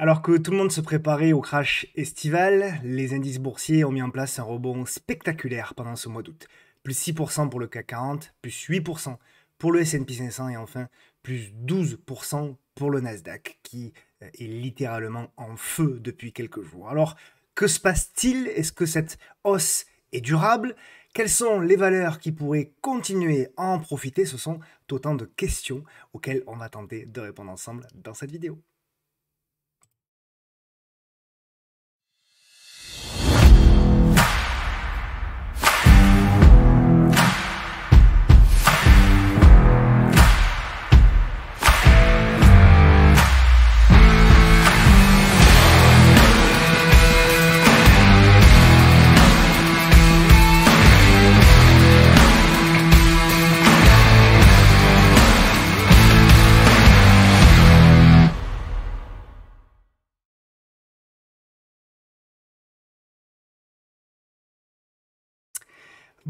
Alors que tout le monde se préparait au crash estival, les indices boursiers ont mis en place un rebond spectaculaire pendant ce mois d'août. Plus 6% pour le CAC 40, plus 8% pour le SP 500 et enfin plus 12% pour le Nasdaq qui euh, est littéralement en feu depuis quelques jours. Alors que se passe-t-il Est-ce que cette hausse est durable Quelles sont les valeurs qui pourraient continuer à en profiter Ce sont autant de questions auxquelles on va tenter de répondre ensemble dans cette vidéo.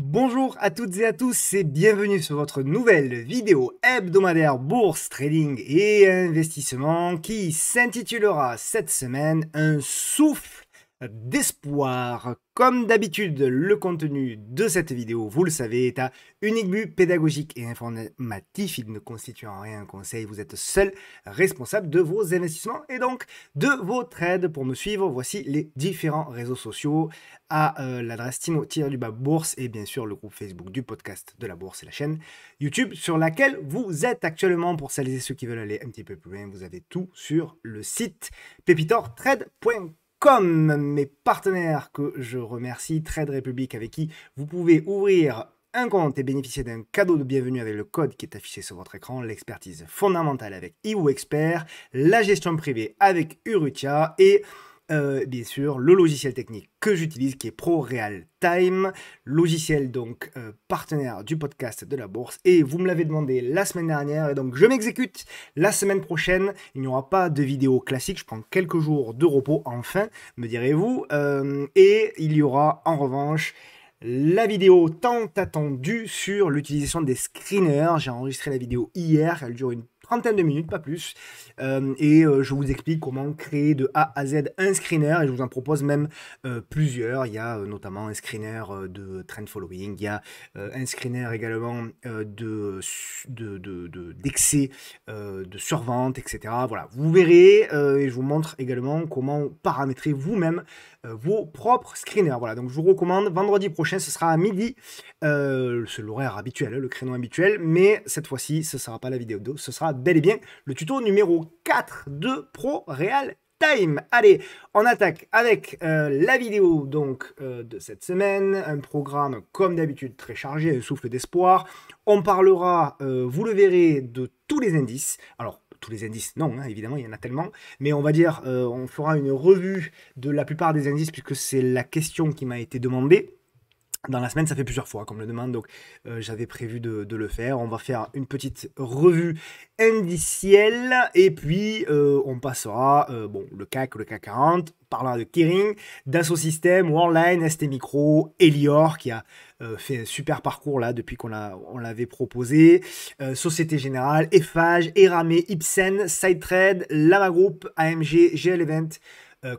Bonjour à toutes et à tous et bienvenue sur votre nouvelle vidéo hebdomadaire bourse, trading et investissement qui s'intitulera cette semaine Un souffle d'espoir. Comme d'habitude, le contenu de cette vidéo, vous le savez, est à unique but pédagogique et informatif. Il ne constitue en rien un conseil. Vous êtes seul responsable de vos investissements et donc de vos trades. Pour me suivre, voici les différents réseaux sociaux à euh, l'adresse timo du bas bourse et bien sûr le groupe Facebook du podcast de la bourse et la chaîne YouTube sur laquelle vous êtes actuellement. Pour celles et ceux qui veulent aller un petit peu plus loin, vous avez tout sur le site pépitortrade.com comme mes partenaires que je remercie, Trade Republic, avec qui vous pouvez ouvrir un compte et bénéficier d'un cadeau de bienvenue avec le code qui est affiché sur votre écran, l'expertise fondamentale avec Expert, la gestion privée avec Urutia et euh, bien sûr le logiciel technique que j'utilise qui est Real Time, logiciel donc euh, partenaire du podcast de la bourse. Et vous me l'avez demandé la semaine dernière et donc je m'exécute. La semaine prochaine, il n'y aura pas de vidéo classique. Je prends quelques jours de repos enfin, me direz-vous. Euh, et il y aura en revanche la vidéo tant attendue sur l'utilisation des screeners. J'ai enregistré la vidéo hier, elle dure une trentaine de minutes, pas plus. Euh, et euh, je vous explique comment créer de A à Z un screener, et je vous en propose même euh, plusieurs. Il y a notamment un screener de trend following, il y a un screener également de, d'excès de, de survente, etc. Voilà, vous verrez, et je vous montre également comment paramétrer vous-même euh, vos propres screeners. Voilà, donc je vous recommande vendredi prochain, ce sera à midi, euh, c'est l'horaire habituel, le créneau habituel, mais cette fois-ci, ce ne sera pas la vidéo ce sera bel et bien le tuto numéro 4 de Pro Real Time. Allez, on attaque avec euh, la vidéo donc de cette semaine, un programme comme d'habitude très chargé, un souffle d'espoir. On parlera, vous le verrez, de tous les indices. Alors tous les indices, non, hein, évidemment, il y en a tellement, mais on va dire, euh, on fera une revue de la plupart des indices puisque c'est la question qui m'a été demandée dans la semaine, ça fait plusieurs fois comme le demande, donc euh, j'avais prévu de, le faire. On va faire une petite revue indicielle et puis euh, on passera, euh, bon, le CAC, le CAC 40, parlant de Kering, Dassault System, Warline, ST Micro, Elior qui a fait un super parcours là depuis qu'on on l'avait proposé, Société Générale, Eiffage, Eramé, Ipsen, Sidetrade, Lama Group, AMG, GL Event,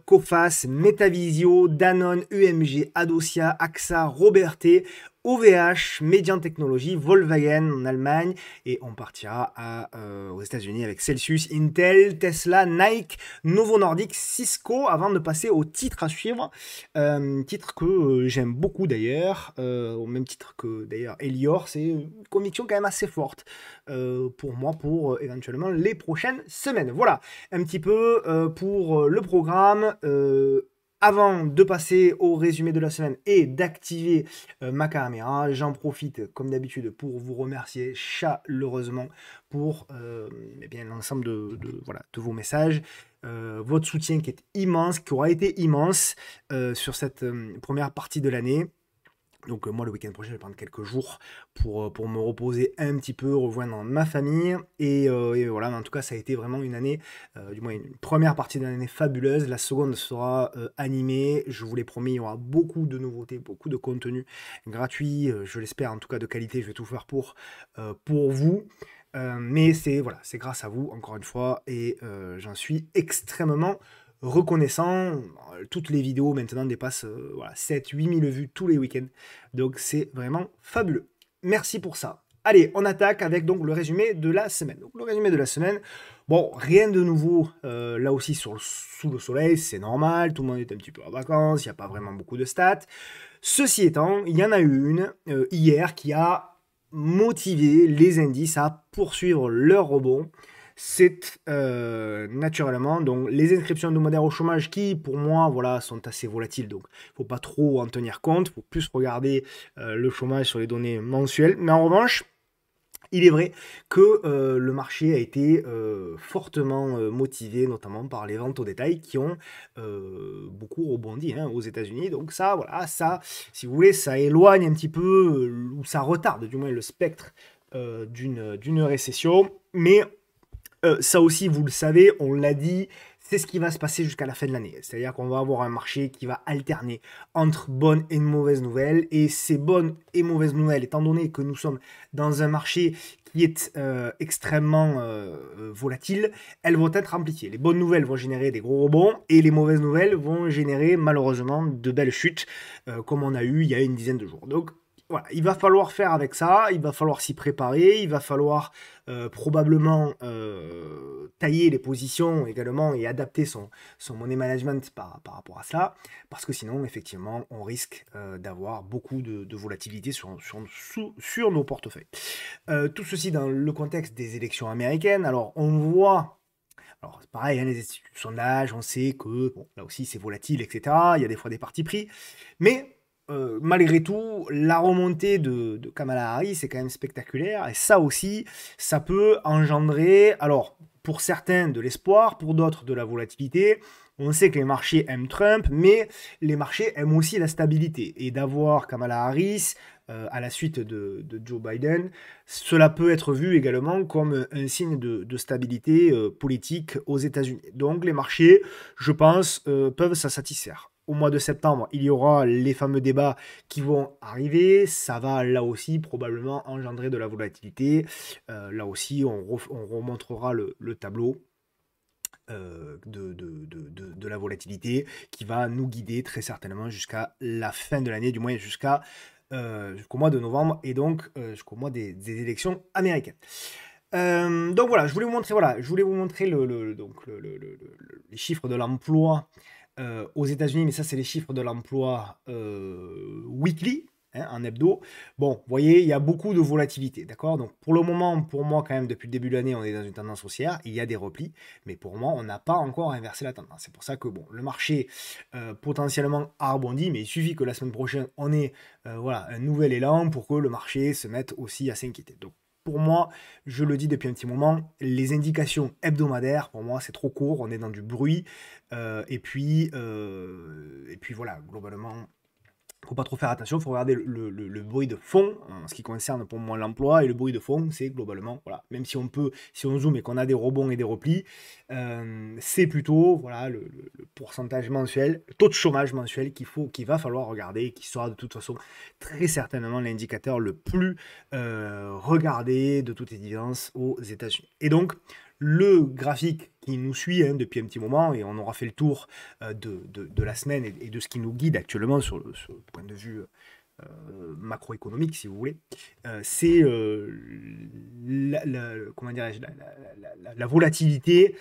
Kofas, euh, Metavisio, Danone, UMG, e Adosia, AXA, Roberté, OVH, Median Technologies, Volkswagen en Allemagne et on partira euh, aux États-Unis avec Celsius, Intel, Tesla, Nike, Novo Nordic, Cisco avant de passer au titre à suivre. Euh, titre que euh, j'aime beaucoup d'ailleurs, au même titre que d'ailleurs Elior, c'est une conviction quand même assez forte pour moi pour éventuellement les prochaines semaines. Voilà un petit peu pour le programme. Avant de passer au résumé de la semaine et d'activer euh, ma caméra, j'en profite comme d'habitude pour vous remercier chaleureusement pour euh, eh bien l'ensemble de, voilà, vos messages, euh, votre soutien qui est immense, qui aura été immense sur cette première partie de l'année. Donc euh, moi le week-end prochain je vais prendre quelques jours pour, euh, pour me reposer un petit peu, rejoindre ma famille. Euh, et, voilà, en tout cas ça a été vraiment une année, du moins une première partie d'une année fabuleuse. La seconde sera animée, je vous l'ai promis, il y aura beaucoup de nouveautés, beaucoup de contenu gratuit, je l'espère en tout cas de qualité, je vais tout faire pour, pour vous. mais c'est voilà, c'est grâce à vous encore une fois et j'en suis extrêmement reconnaissant. Euh, toutes les vidéos maintenant dépassent 7-8 euh, vues tous les week-ends. Donc c'est vraiment fabuleux. Merci pour ça. Allez, on attaque avec donc le résumé de la semaine. Donc le résumé de la semaine, bon, rien de nouveau euh, là aussi sous le soleil, c'est normal, tout le monde est un petit peu en vacances, il n'y a pas vraiment beaucoup de stats. Ceci étant, il y en a eu une hier qui a motivé les indices à poursuivre leur rebond c'est euh, naturellement donc les inscriptions modèles au chômage qui, pour moi, voilà, sont assez volatiles. Donc, faut pas trop en tenir compte. Il faut plus regarder euh, le chômage sur les données mensuelles. Mais en revanche, il est vrai que euh, le marché a été fortement motivé, notamment par les ventes au détail qui ont beaucoup rebondi hein, aux États-Unis. Donc ça, voilà, ça, si vous voulez, ça éloigne un petit peu, ou ça retarde du moins le spectre d'une récession. Mais euh, ça aussi, vous le savez, on l'a dit, c'est ce qui va se passer jusqu'à la fin de l'année. C'est-à-dire qu'on va avoir un marché qui va alterner entre bonnes et mauvaises nouvelles. Et ces bonnes et mauvaises nouvelles, étant donné que nous sommes dans un marché qui est euh, extrêmement euh, volatile, elles vont être amplifiées. Les bonnes nouvelles vont générer des gros rebonds et les mauvaises nouvelles vont générer malheureusement de belles chutes, comme on a eu il y a une dizaine de jours. Donc il va falloir faire avec ça, il va falloir s'y préparer, il va falloir euh, probablement euh, tailler les positions également et adapter son, son money management par, par rapport à cela, parce que sinon, effectivement, on risque euh, d'avoir beaucoup de, volatilité sur, sur, sur, nos portefeuilles. tout ceci dans le contexte des élections américaines. Alors, on voit alors, c'est pareil, hein, les instituts de sondage, on sait que là aussi c'est volatile, etc. Il y a des fois des partis pris. Mais euh, malgré tout, la remontée de, Kamala Harris est quand même spectaculaire. Et ça aussi, ça peut engendrer, alors, pour certains, de l'espoir, pour d'autres, de la volatilité. On sait que les marchés aiment Trump, mais les marchés aiment aussi la stabilité. Et d'avoir Kamala Harris euh, à la suite de, Joe Biden, cela peut être vu également comme un signe de, stabilité euh, politique aux États-Unis. Donc les marchés, je pense, peuvent s'en satisfaire au mois de septembre, il y aura les fameux débats qui vont arriver. Ça va là aussi probablement engendrer de la volatilité. Euh, là aussi, on, remontrera le, tableau. Euh, de, la volatilité qui va nous guider très certainement jusqu'à la fin de l'année, du moins jusqu'à euh, jusqu'au mois de novembre et donc jusqu'au mois des, élections américaines. donc voilà, je voulais vous montrer, voilà, je voulais vous montrer le, donc les chiffres de l'emploi euh, aux États-Unis, mais ça c'est les chiffres de l'emploi euh, weekly, hein, en hebdo. Bon, vous voyez, il y a beaucoup de volatilité, d'accord Donc pour le moment, pour moi quand même, depuis le début de l'année, on est dans une tendance haussière, il y a des replis, mais pour moi, on n'a pas encore inversé la tendance. C'est pour ça que bon, le marché euh, potentiellement a rebondi, mais il suffit que la semaine prochaine, on ait voilà, un nouvel élan pour que le marché se mette aussi à s'inquiéter. Donc pour moi, je le dis depuis un petit moment, les indications hebdomadaires, pour moi, c'est trop court, on est dans du bruit. Euh, et, puis, euh, et puis voilà, globalement, faut pas trop faire attention, il faut regarder le, bruit de fond en ce qui concerne pour moi l'emploi et le bruit de fond, c'est globalement voilà, même si on peut, si on zoome et qu'on a des rebonds et des replis, euh, c'est plutôt voilà le, pourcentage mensuel, le taux de chômage mensuel qu'il faut, qu'il va falloir regarder, et qui sera de toute façon très certainement l'indicateur le plus euh, regardé de toute évidence aux États-Unis. Et donc le graphique qui nous suit hein, depuis un petit moment, et on aura fait le tour euh, de, la semaine et, de ce qui nous guide actuellement sur ce sur le point de vue euh, euh, macroéconomique, si vous voulez, euh, c'est euh, la, volatilité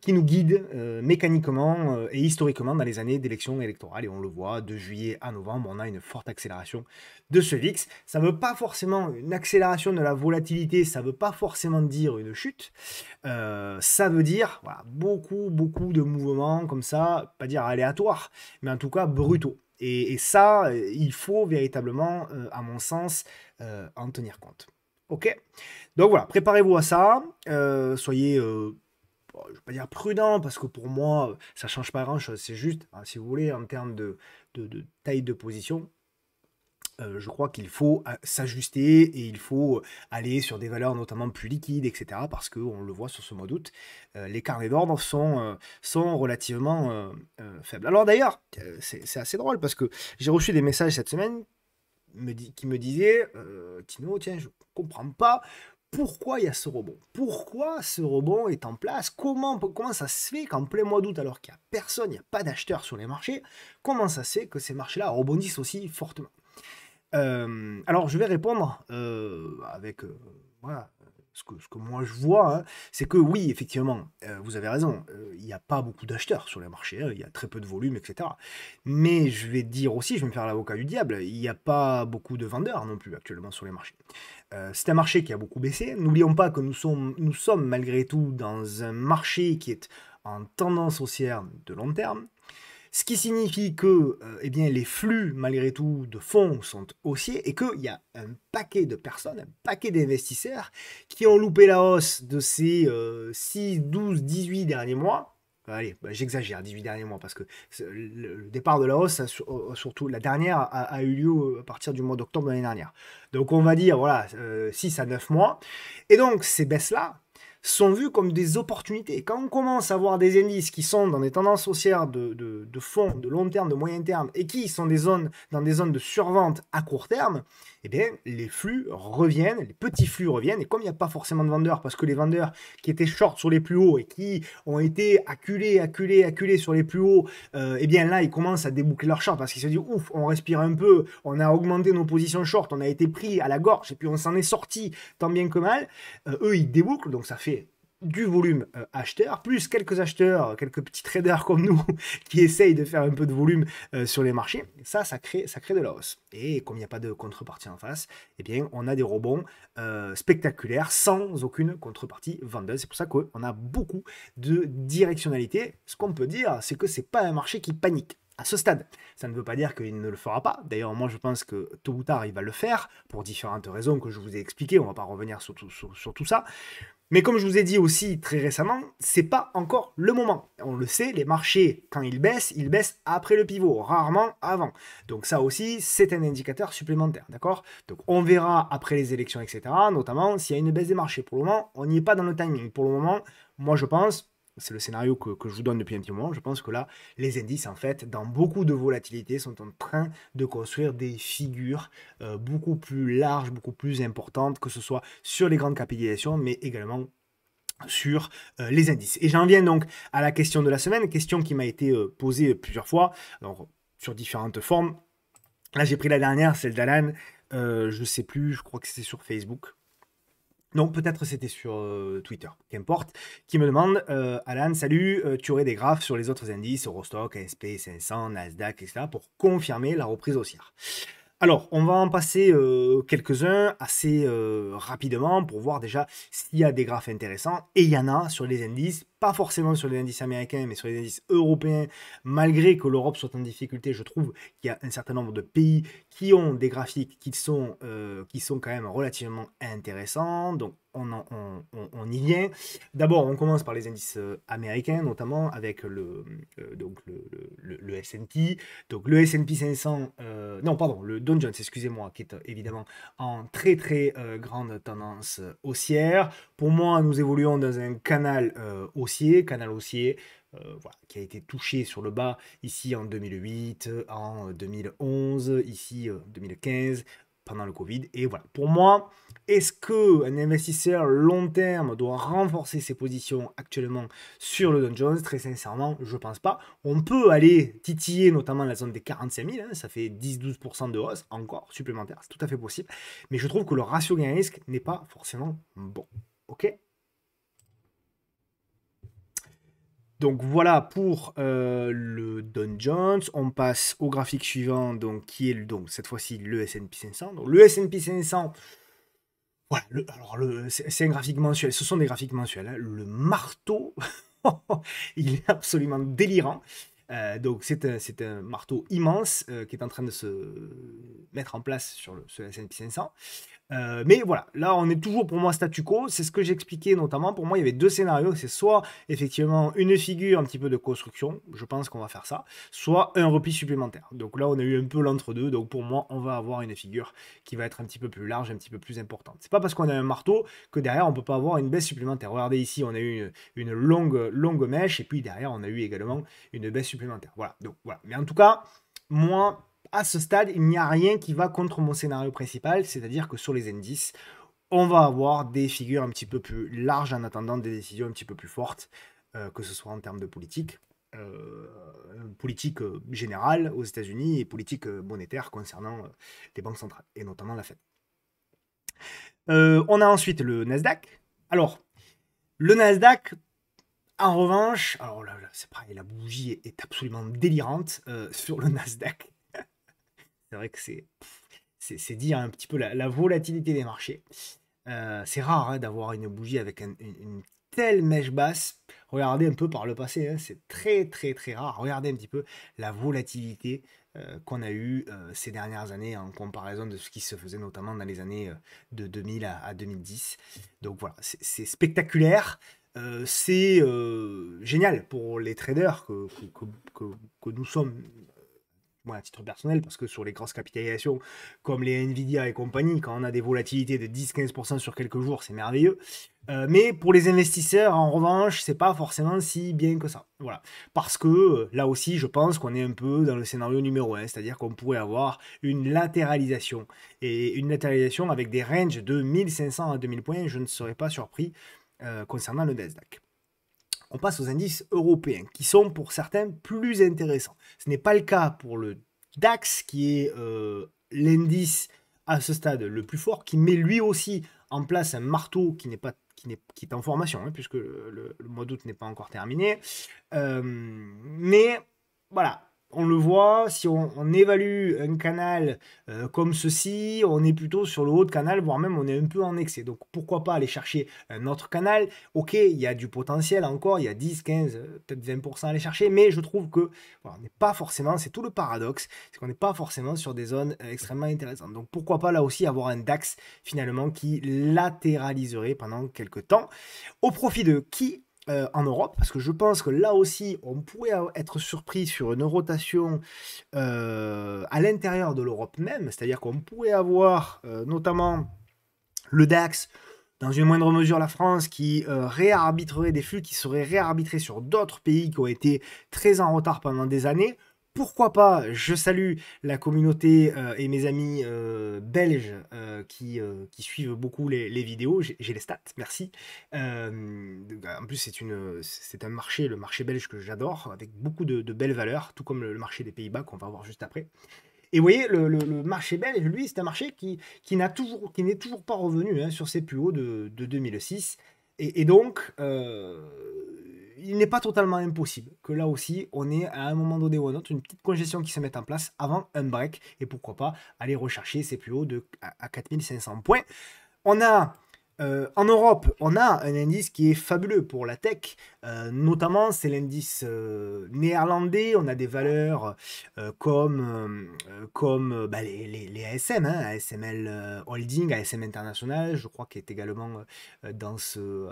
qui nous guide mécaniquement et historiquement dans les années d'élections électorales. Et on le voit, de juillet à novembre, on a une forte accélération de ce VIX. Ça ne veut pas forcément une accélération de la volatilité, ça ne veut pas forcément dire une chute. ça veut dire beaucoup, beaucoup de mouvements comme ça, pas dire aléatoires, mais en tout cas brutaux. Et, ça, euh, il faut véritablement, euh, à mon sens, euh, en tenir compte. Ok Donc voilà, préparez-vous à ça. soyez, je ne vais pas dire prudent, parce que pour moi, ça ne change pas grand-chose. C'est juste, hein, si vous voulez, en termes de taille de position, euh, je crois qu'il faut euh, s'ajuster et il faut euh, aller sur des valeurs notamment plus liquides, etc. Parce qu'on le voit sur ce mois d'août, les carnets d'ordre sont, sont relativement faibles. Alors d'ailleurs, c'est assez drôle parce que j'ai reçu des messages cette semaine qui me disaient Tino, tiens, je comprends pas pourquoi il y a ce rebond Pourquoi ce rebond est en place comment, comment ça se fait qu'en plein mois d'août, alors qu'il n'y a personne, il n'y a pas d'acheteurs sur les marchés, comment ça se fait que ces marchés-là rebondissent aussi fortement euh, alors, je vais répondre euh, avec euh, ce, que, moi je vois. Hein. c'est que oui, effectivement, vous avez raison, il n'y a pas beaucoup d'acheteurs sur les marchés, hein, il y a très peu de volume, etc. Mais je vais dire aussi, je vais me faire l'avocat du diable, il n'y a pas beaucoup de vendeurs non plus actuellement sur les marchés. c'est un marché qui a beaucoup baissé. N'oublions pas que nous sommes malgré tout dans un marché qui est en tendance haussière de long terme. Ce qui signifie que euh, eh bien, les flux, malgré tout, de fonds sont haussiers et qu'il y a un paquet de personnes, un paquet d'investisseurs qui ont loupé la hausse de ces 6, 12, 18 derniers mois. Euh, allez, bah, j'exagère, 18 derniers mois, parce que le départ de la hausse, euh, surtout la dernière, a, eu lieu à partir du mois d'octobre de l'année dernière. Donc on va dire, voilà, 6 à 9 mois. Et donc ces baisses-là, sont vus comme des opportunités. Quand on commence à voir des indices qui sont dans des tendances haussières de, de, de fond, de long terme, de moyen terme, et qui sont des zones, dans des zones de survente à court terme, eh bien, les flux reviennent, les petits flux reviennent, et comme il n'y a pas forcément de vendeurs, parce que les vendeurs qui étaient short sur les plus hauts et qui ont été acculés, acculés, acculés sur les plus hauts, et euh, eh bien là, ils commencent à déboucler leur short, parce qu'ils se disent, ouf, on respire un peu, on a augmenté nos positions short, on a été pris à la gorge, et puis on s'en est sorti tant bien que mal. Euh, eux, ils débouclent, donc ça fait du volume euh, acheteur, plus quelques acheteurs, quelques petits traders comme nous qui essayent de faire un peu de volume euh, sur les marchés, ça, ça crée, ça crée de la hausse. Et comme il n'y a pas de contrepartie en face, eh bien, on a des rebonds euh, spectaculaires sans aucune contrepartie vendeuse. C'est pour ça qu'on a beaucoup de directionnalité. Ce qu'on peut dire, c'est que ce n'est pas un marché qui panique à ce stade. Ça ne veut pas dire qu'il ne le fera pas. D'ailleurs, moi, je pense que tôt ou tard, il va le faire pour différentes raisons que je vous ai expliquées. On va pas revenir sur tout ça. Mais comme je vous ai dit aussi très récemment, c'est pas encore le moment. On le sait, les marchés, quand ils baissent, ils baissent après le pivot, rarement avant. Donc ça aussi, c'est un indicateur supplémentaire, d'accord Donc on verra après les élections, etc., notamment s'il y a une baisse des marchés. Pour le moment, on n'y est pas dans le timing. Pour le moment, moi je pense, c'est le scénario que, je vous donne depuis un petit moment, je pense que là, les indices, en fait, dans beaucoup de volatilité, sont en train de construire des figures euh, beaucoup plus larges, beaucoup plus importantes, que ce soit sur les grandes capitalisations, mais également sur euh, les indices. Et j'en viens donc à la question de la semaine, question qui m'a été euh, posée plusieurs fois, sur différentes formes. Là, j'ai pris la dernière, celle d'Alan. je ne sais plus, je crois que c'était sur Facebook non, peut-être c'était sur euh, Twitter, qu'importe, qui me demande euh, Alan, salut, euh, tu aurais des graphes sur les autres indices, Eurostock, SP500, Nasdaq, etc., pour confirmer la reprise haussière. Alors, on va en passer euh, quelques-uns assez euh, rapidement pour voir déjà s'il y a des graphes intéressants. Et il y en a sur les indices, pas forcément sur les indices américains, mais sur les indices européens. Malgré que l'Europe soit en difficulté, je trouve qu'il y a un certain nombre de pays qui ont des graphiques qui sont, euh, qui sont quand même relativement intéressants. Donc, on, y vient. D'abord, on commence par les indices euh, américains, notamment avec le, euh, donc le, le, S&P. Donc le S&P 500, euh, non pardon, le Dow Jones, excusez-moi, qui est évidemment en très très grande tendance haussière. Pour moi, nous évoluons dans un canal haussier, canal haussier qui a été touché sur le bas ici en 2008, en 2011, ici en 2015, pendant le Covid. Et voilà, pour moi, est-ce qu'un investisseur long terme doit renforcer ses positions actuellement sur le Dow Jones Très sincèrement, je ne pense pas. On peut aller titiller notamment la zone des 45 000, hein. ça fait 10-12% de hausse encore supplémentaire, c'est tout à fait possible. Mais je trouve que le ratio gain-risque n'est pas forcément bon. Ok Donc voilà pour euh, le Don Jones. On passe au graphique suivant, donc qui est donc cette fois-ci le S&P 500. Donc le S&P 500, voilà. alors c'est un graphique mensuel. Ce sont des graphiques mensuels. Hein. Le marteau, il est absolument délirant. Euh, donc c'est un, marteau immense euh, qui est en train de se mettre en place sur le, ce S&P 500. Euh, mais voilà, là on est toujours pour moi statu quo, c'est ce que j'expliquais notamment, pour moi il y avait deux scénarios, c'est soit effectivement une figure un petit peu de construction, je pense qu'on va faire ça, soit un repli supplémentaire. Donc là on a eu un peu l'entre-deux, donc pour moi on va avoir une figure qui va être un petit peu plus large, un petit peu plus importante. C'est pas parce qu'on a un marteau que derrière on peut pas avoir une baisse supplémentaire. Regardez ici on a eu une, longue, longue mèche et puis derrière on a eu également une baisse supplémentaire. Voilà, donc voilà. Mais en tout cas, moi à ce stade, il n'y a rien qui va contre mon scénario principal, c'est-à-dire que sur les indices, on va avoir des figures un petit peu plus larges en attendant des décisions un petit peu plus fortes, euh, que ce soit en termes de politique, euh, politique euh, générale aux États-Unis et politique monétaire concernant les banques centrales, et notamment la Fed. on a ensuite le Nasdaq. Alors, le Nasdaq, en revanche, alors là, c'est pareil, la bougie est absolument délirante sur le Nasdaq. C'est vrai que c'est, c'est, dire hein, un petit peu la, volatilité des marchés. Euh, c'est rare hein, d'avoir une bougie avec une, telle mèche basse. Regardez un peu par le passé, hein, c'est très très très rare. Regardez un petit peu la volatilité euh, qu'on a eue euh, ces dernières années en comparaison de ce qui se faisait notamment dans les années de 2000 à, 2010. Donc voilà, c'est, spectaculaire. c'est génial pour les traders que, que nous sommes à titre personnel, parce que sur les grosses capitalisations comme les Nvidia et compagnie, quand on a des volatilités de 10-15% sur quelques jours, c'est merveilleux. Euh, mais pour les investisseurs, en revanche, c'est pas forcément si bien que ça. Voilà. Parce que euh, là aussi, je pense qu'on est un peu dans le scénario numéro 1, c'est-à-dire qu'on pourrait avoir une latéralisation. Et une latéralisation avec des ranges de 1500 à 2000 points, je ne serais pas surpris euh, concernant le Nasdaq on passe aux indices européens, qui sont pour certains plus intéressants. Ce n'est pas le cas pour le DAX, qui est euh, l'indice à ce stade le plus fort, qui met lui aussi en place un marteau qui n'est pas qui est, en formation, hein, puisque le, mois d'août n'est pas encore terminé. Euh, mais voilà, on le voit, si on, évalue un canal euh, comme ceci, on est plutôt sur le haut de canal, voire même on est un peu en excès. Donc pourquoi pas aller chercher un autre canal Ok, il y a du potentiel encore, il y a 10, 15, euh, peut-être 20% à aller chercher, mais je trouve que on n'est pas forcément, c'est tout le paradoxe, c'est qu'on n'est pas forcément sur des zones euh, extrêmement intéressantes. Donc pourquoi pas là aussi avoir un DAX finalement qui latéraliserait pendant quelques temps au profit de qui euh, en Europe, parce que je pense que là aussi, on pourrait être surpris sur une rotation euh, à l'intérieur de l'Europe même, c'est-à-dire qu'on pourrait avoir euh, notamment le DAX, dans une moindre mesure la France, qui réarbitrerait des flux qui seraient réarbitrés sur d'autres pays qui ont été très en retard pendant des années pourquoi pas, je salue la communauté euh, et mes amis euh, belges euh, qui, suivent beaucoup les, vidéos. J'ai les stats, merci. en plus, c'est un marché, le marché belge que j'adore, avec beaucoup de, belles valeurs, tout comme le, marché des Pays-Bas qu'on va voir juste après. Et vous voyez, le, marché belge, lui, c'est un marché qui, qui n'est toujours, pas revenu hein, sur ses plus hauts de, 2006. Et, et donc, il n'est pas totalement impossible que là aussi, on ait à un moment donné ou à autre une petite congestion qui se mette en place avant un break et pourquoi pas aller rechercher ces plus hauts de, à, à 4500 points. On a euh, en Europe, on a un indice qui est fabuleux pour la tech, euh, notamment c'est l'indice euh, néerlandais. On a des valeurs comme, comme bah, les, les, ASM, hein, ASML Holding, ASM International, je crois, qu'il est également dans, ce,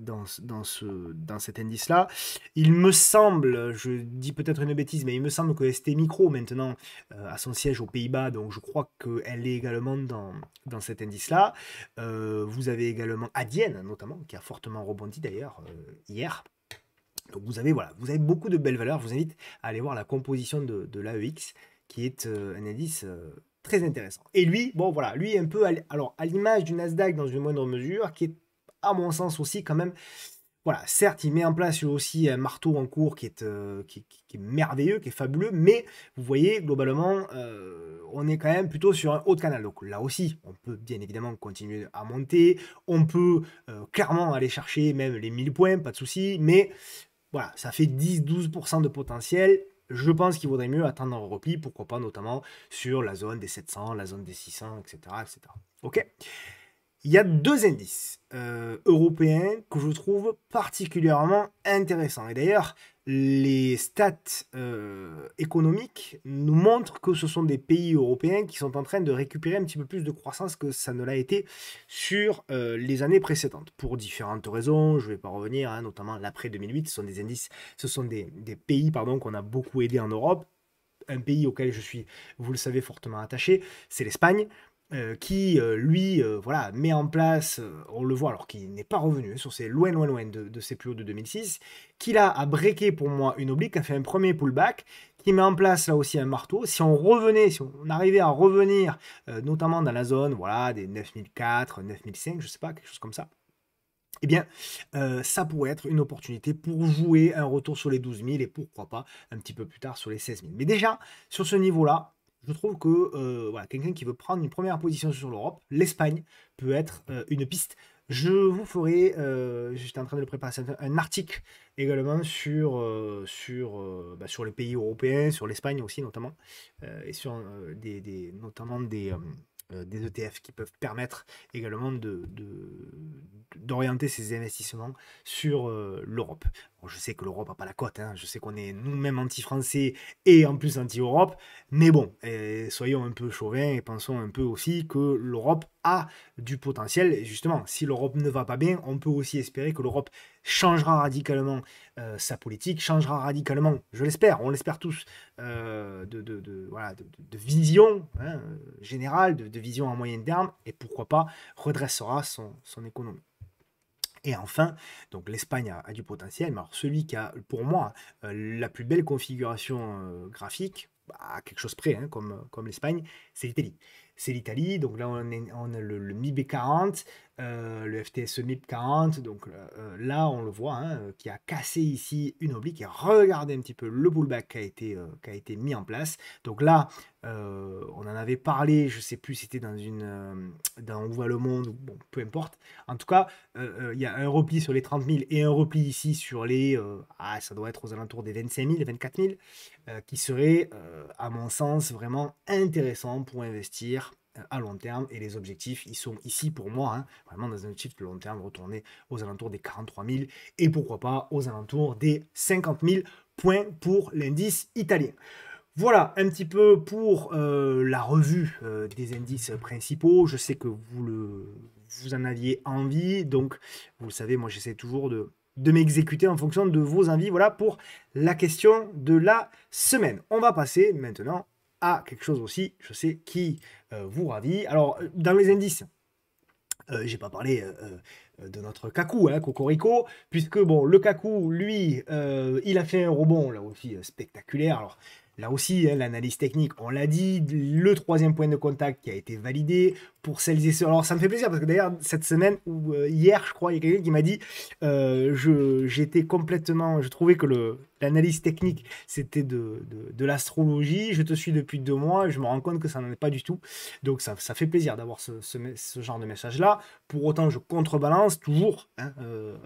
dans, dans, ce, dans cet indice-là. Il me semble, je dis peut-être une bêtise, mais il me semble que ST Micro maintenant a son siège aux Pays-Bas, donc je crois qu'elle est également dans, dans cet indice-là. vous avez également également Adienne, notamment, qui a fortement rebondi d'ailleurs euh, hier. Donc vous avez, voilà, vous avez beaucoup de belles valeurs. Je vous invite à aller voir la composition de, de l'AEX, qui est euh, un indice euh, très intéressant. Et lui, bon voilà, lui est un peu alors, à l'image du Nasdaq dans une moindre mesure, qui est à mon sens aussi quand même voilà, certes, il met en place aussi un marteau en cours qui est, euh, qui, est merveilleux, qui est fabuleux, mais vous voyez, globalement, euh, on est quand même plutôt sur un haut de canal. Donc là aussi, on peut bien évidemment continuer à monter, on peut euh, clairement aller chercher même les 1000 points, pas de souci, mais voilà, ça fait 10-12% de potentiel. Je pense qu'il vaudrait mieux attendre un repli, pourquoi pas notamment sur la zone des 700, la zone des 600, etc. etc. Ok il y a deux indices euh, européens que je trouve particulièrement intéressants. Et d'ailleurs, les stats euh, économiques nous montrent que ce sont des pays européens qui sont en train de récupérer un petit peu plus de croissance que ça ne l'a été sur euh, les années précédentes. Pour différentes raisons, je ne vais pas revenir, hein, notamment l'après 2008, ce sont des indices, ce sont des, des pays pardon, qu'on a beaucoup aidés en Europe. Un pays auquel je suis, vous le savez, fortement attaché, c'est l'Espagne. Euh, qui, euh, lui, euh, voilà, met en place, on le voit alors qu'il n'est pas revenu hein, sur ces loin, loin, loin de, de ses plus hauts de 2006, là, a à pour moi une oblique, a fait un premier pullback, qui met en place là aussi un marteau. Si on revenait, si on arrivait à revenir, notamment dans la zone voilà, des 9004, 9005, je sais pas, quelque chose comme ça, eh bien, ça pourrait être une opportunité pour jouer un retour sur les 12 000 et pourquoi pas un petit peu plus tard sur les 16 000. Mais déjà, sur ce niveau-là, je trouve que euh, quelqu'un qui veut prendre une première position sur l'Europe, l'Espagne peut être euh, une piste. Je vous ferai, euh, j'étais en train de préparer, un article également sur, sur, bah, sur les pays européens, sur l'Espagne aussi notamment, et sur des, notamment des, euh, des ETF qui peuvent permettre également de, d'orienter ces investissements sur euh, l'Europe. je sais que l'Europe n'a pas la cote, hein. je sais qu'on est nous-mêmes anti-français et en plus anti-Europe, mais bon, et eh, soyons un peu chauvin et pensons un peu aussi que l'Europe a du potentiel. Et justement, si l'Europe ne va pas bien, on peut aussi espérer que l'Europe changera radicalement euh, sa politique, changera radicalement, je l'espère, on l'espère tous, euh, de, de, de, vision hein, générale, de, vision à moyen terme, et pourquoi pas redressera son, économie. Et enfin, donc l'Espagne a, du potentiel, mais celui qui a, pour moi, euh, la plus belle configuration graphique, à bah, quelque chose près, hein, comme, comme l'Espagne, c'est l'Italie c'est l'Italie. Donc là, on, a le, le MIB 40, euh, le FTSE MIP 40, donc euh, euh, là on le voit, hein, qui a cassé ici une oblique, et regardez un petit peu le pullback qui a été, qui a été mis en place. Donc là, on en avait parlé, je sais plus si c'était dans une dans Où va le monde, peu importe. En tout cas, il y a un repli sur les 30 000 et un repli ici sur les, ah ça doit être aux alentours des 25 000, 24 000, qui serait à mon sens vraiment intéressant pour investir à long terme et les objectifs ils sont ici pour moi hein, vraiment dans un objectif de long terme retourner aux alentours des 43 000 et pourquoi pas aux alentours des 50 000 points pour l'indice italien. Voilà un petit peu pour euh, la revue euh, des indices principaux. Je sais que vous, le, vous en aviez envie, donc vous le savez, moi j'essaie toujours de, de m'exécuter en fonction de vos envies. Voilà pour la question de la semaine. On va passer maintenant à quelque chose aussi, je sais qui euh, vous ravit. Alors, euh, dans les indices, euh, j'ai pas parlé de notre Kaku, hein, Cocorico, puisque bon, le Kaku, lui, il a fait un rebond là aussi spectaculaire. Alors, Là aussi, hein, l'analyse technique, on l'a dit, le troisième point de contact qui a été validé pour celles et ceux. Alors ça me fait plaisir parce que d'ailleurs, cette semaine, ou euh, hier, je crois, il y a quelqu'un qui m'a dit euh, j'étais complètement. Je trouvais que l'analyse technique, c'était de, de, l'astrologie. Je te suis depuis deux mois et je me rends compte que ça n'en est pas du tout. Donc ça, ça fait plaisir d'avoir ce, ce, genre de message-là. Pour autant, je contrebalance toujours hein, euh,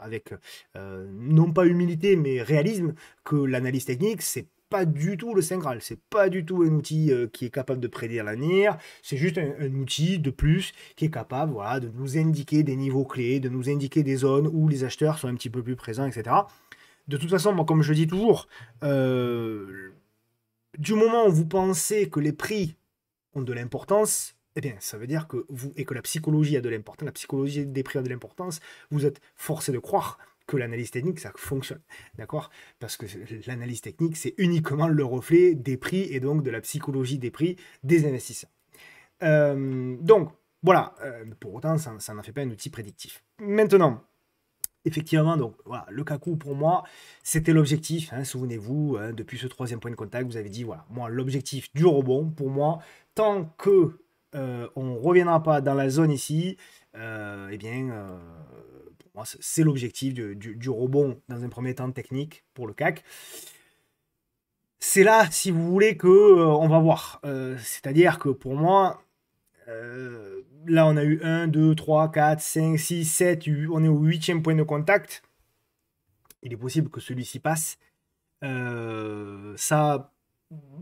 avec non pas humilité mais réalisme que l'analyse technique, c'est pas du tout le Saint Graal. C'est pas du tout un outil euh, qui est capable de prédire l'avenir. C'est juste un, outil de plus qui est capable de nous indiquer des niveaux clés, de nous indiquer des zones où les acheteurs sont un petit peu plus présents, etc. De toute façon, comme je dis toujours, euh, du moment où vous pensez que les prix ont de l'importance, eh bien, ça veut dire que vous et que la psychologie a de l'importance, la psychologie des prix a de l'importance, vous êtes forcé de croire que l'analyse technique, ça fonctionne. D'accord Parce que l'analyse technique, c'est uniquement le reflet des prix et donc de la psychologie des prix des investisseurs. Euh, donc, voilà. Euh, pour autant, ça, n'en fait pas un outil prédictif. Maintenant, effectivement, donc voilà, le cacou pour moi, c'était l'objectif. Hein, souvenez-vous, hein, depuis ce troisième point de contact, vous avez dit voilà, moi, l'objectif du rebond, pour moi, tant que euh, on ne reviendra pas dans la zone ici, euh, eh bien, euh, pour moi, c'est l'objectif du, rebond, dans un premier temps technique pour le CAC. C'est là, si vous voulez, que euh, on va voir. C'est-à-dire que pour moi, là, on a eu 1, 2, 3, 4, 5, 6, 7, on est au huitième point de contact. Il est possible que celui-ci passe. ça,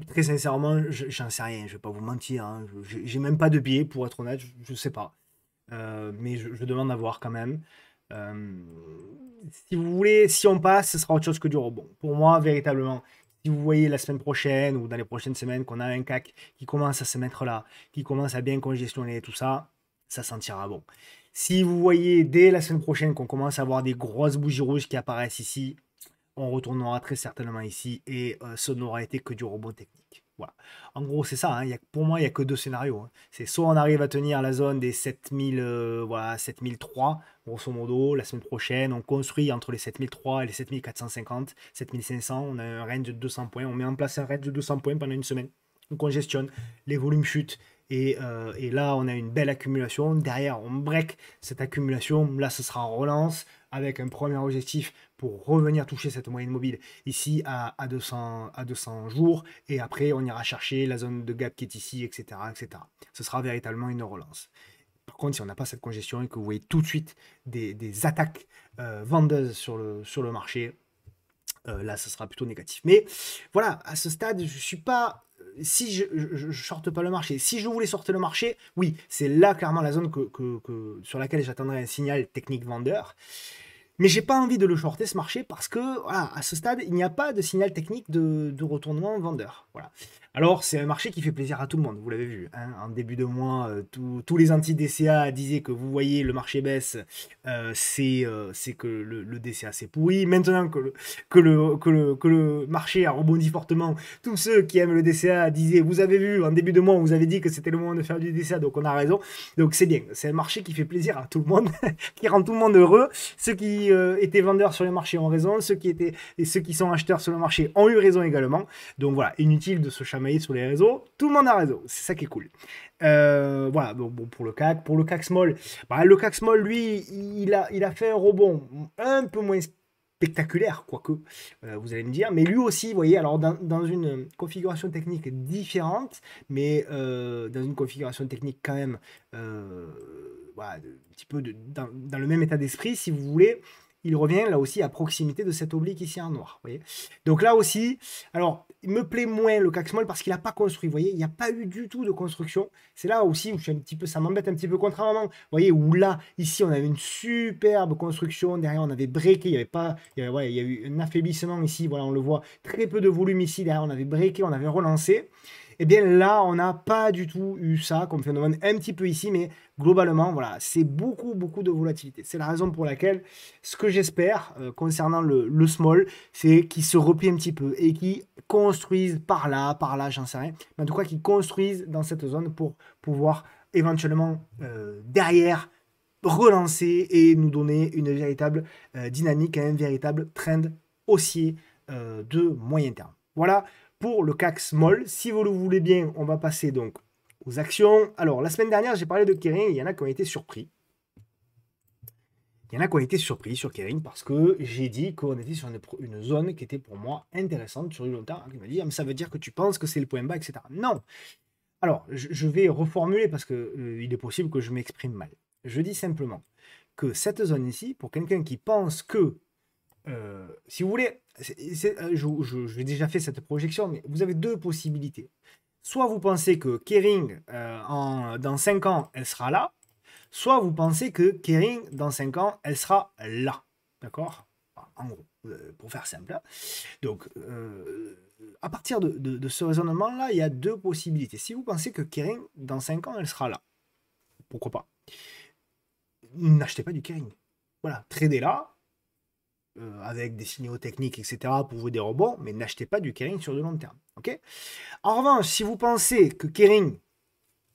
très sincèrement, j'en sais rien, je ne vais pas vous mentir. Hein. J'ai même pas de biais pour être honnête, je, ne sais pas. Euh, mais je, demande à voir quand même. Euh, si vous voulez, si on passe, ce sera autre chose que du rebond. Pour moi, véritablement, si vous voyez la semaine prochaine ou dans les prochaines semaines qu'on a un CAC qui commence à se mettre là, qui commence à bien congestionner tout ça, ça sentira bon. Si vous voyez dès la semaine prochaine qu'on commence à avoir des grosses bougies rouges qui apparaissent ici, on retournera très certainement ici et ce euh, n'aura été que du robot technique. En gros, c'est ça. Hein, pour moi, il n'y a que deux scénarios. Hein. C'est soit on arrive à tenir la zone des 7000, euh, voilà, 7003, grosso modo, la semaine prochaine, on construit entre les 7003 et les 7450, 7500, on a un range de 200 points, on met en place un range de 200 points pendant une semaine. On congestionne, les volumes chutent, et, euh, et là, on a une belle accumulation. Derrière, on break cette accumulation. Là, ce sera en relance avec un premier objectif pour revenir toucher cette moyenne mobile ici à, 200, à 200 jours, et après on ira chercher la zone de gap qui est ici, etc. etc. Ce sera véritablement une relance. Par contre, si on n'a pas cette congestion et que vous voyez tout de suite des, attaques euh, vendeuses sur le, sur le marché, euh, là, ce sera plutôt négatif. Mais voilà, à ce stade, je ne suis pas si je ne sorte pas le marché, si je voulais sortir le marché, oui, c'est là clairement la zone que, sur laquelle j'attendrai un signal technique vendeur. Mais j'ai pas envie de le shorter ce marché parce que à ce stade, il n'y a pas de signal technique de retournement vendeur. Voilà. Alors, c'est un marché qui fait plaisir à tout le monde, vous l'avez vu. Hein. En début de mois, euh, tous les anti-DCA disaient que vous voyez le marché baisse, euh, euh, c'est que le, DCA c'est pourri. Maintenant que le, que, le, que, le, marché a rebondi fortement, tous ceux qui aiment le DCA disaient Vous avez vu, en début de mois, vous avez dit que c'était le moment de faire du DCA, donc on a raison. Donc, c'est bien. C'est un marché qui fait plaisir à tout le monde, qui rend tout le monde heureux. Ceux qui étaient vendeurs sur les marchés ont raison, ceux qui, étaient, et ceux qui sont acheteurs sur le marché ont eu raison également. Donc, voilà, inutile de se chamailler sur les réseaux. Tout le monde a raison, c'est ça qui est cool. Euh, voilà, bon, pour le CAC, pour le CAC Small, bah, le CAC Small, lui, il a, il a fait un rebond un peu moins spectaculaire, quoique, euh, vous allez me dire. Mais lui aussi, vous voyez, alors dans, une configuration technique différente, mais euh, dans une configuration technique quand même, voilà, un petit peu dans, le même état d'esprit, si vous voulez, il revient là aussi à proximité de cet oblique ici en noir. Donc là aussi, alors il me plaît moins le CAC parce qu'il n'a pas construit. Vous voyez, il n'y a pas eu du tout de construction. C'est là aussi où un petit peu, ça m'embête un petit peu contrairement. Vous voyez, où là, ici, on avait une superbe construction. Derrière, on avait breaké. Il y avait pas, il il y a eu un affaiblissement ici. Voilà, on le voit. Très peu de volume ici. Derrière, on avait breaké, on avait relancé. Eh bien là, on n'a pas du tout eu ça comme phénomène, un petit peu ici, mais globalement, voilà, c'est beaucoup, beaucoup de volatilité. C'est la raison pour laquelle ce que j'espère euh, concernant le, small, c'est qu'il se replie un petit peu et qu'il construise par là, par là, j'en sais rien, mais en tout cas qu'il construise dans cette zone pour pouvoir éventuellement euh, derrière relancer et nous donner une véritable euh, dynamique, un véritable trend haussier de moyen terme. Voilà pour le CAC Small. Si vous le voulez bien, on va passer donc aux actions. Alors, la semaine dernière, j'ai parlé de Kering, il y en a qui ont été surpris. Il y en a qui ont été surpris sur Kering parce que j'ai dit qu'on était sur une, zone qui était pour moi intéressante sur une long Il m'a dit, ah, ça veut dire que tu penses que c'est le point bas, etc. Non. Alors, je, vais reformuler parce qu'il euh, il est possible que je m'exprime mal. Je dis simplement que cette zone ici, pour quelqu'un qui pense que euh, si vous voulez, euh, je, vais déjà fait cette projection, mais vous avez deux possibilités. Soit vous pensez que Kering, euh, dans 5 ans, elle sera là, soit vous pensez que Kering, dans 5 ans, elle sera là. D'accord En gros, pour faire simple. Hein. Donc, à partir de, ce raisonnement-là, il y a deux possibilités. Si vous pensez que Kering, dans 5 ans, elle sera là, pourquoi pas N'achetez pas du Kering. Voilà, tradez là euh, avec des signaux techniques, etc., pour vous des mais n'achetez pas du Kering sur le long terme. ok en revanche, si vous pensez que Kering,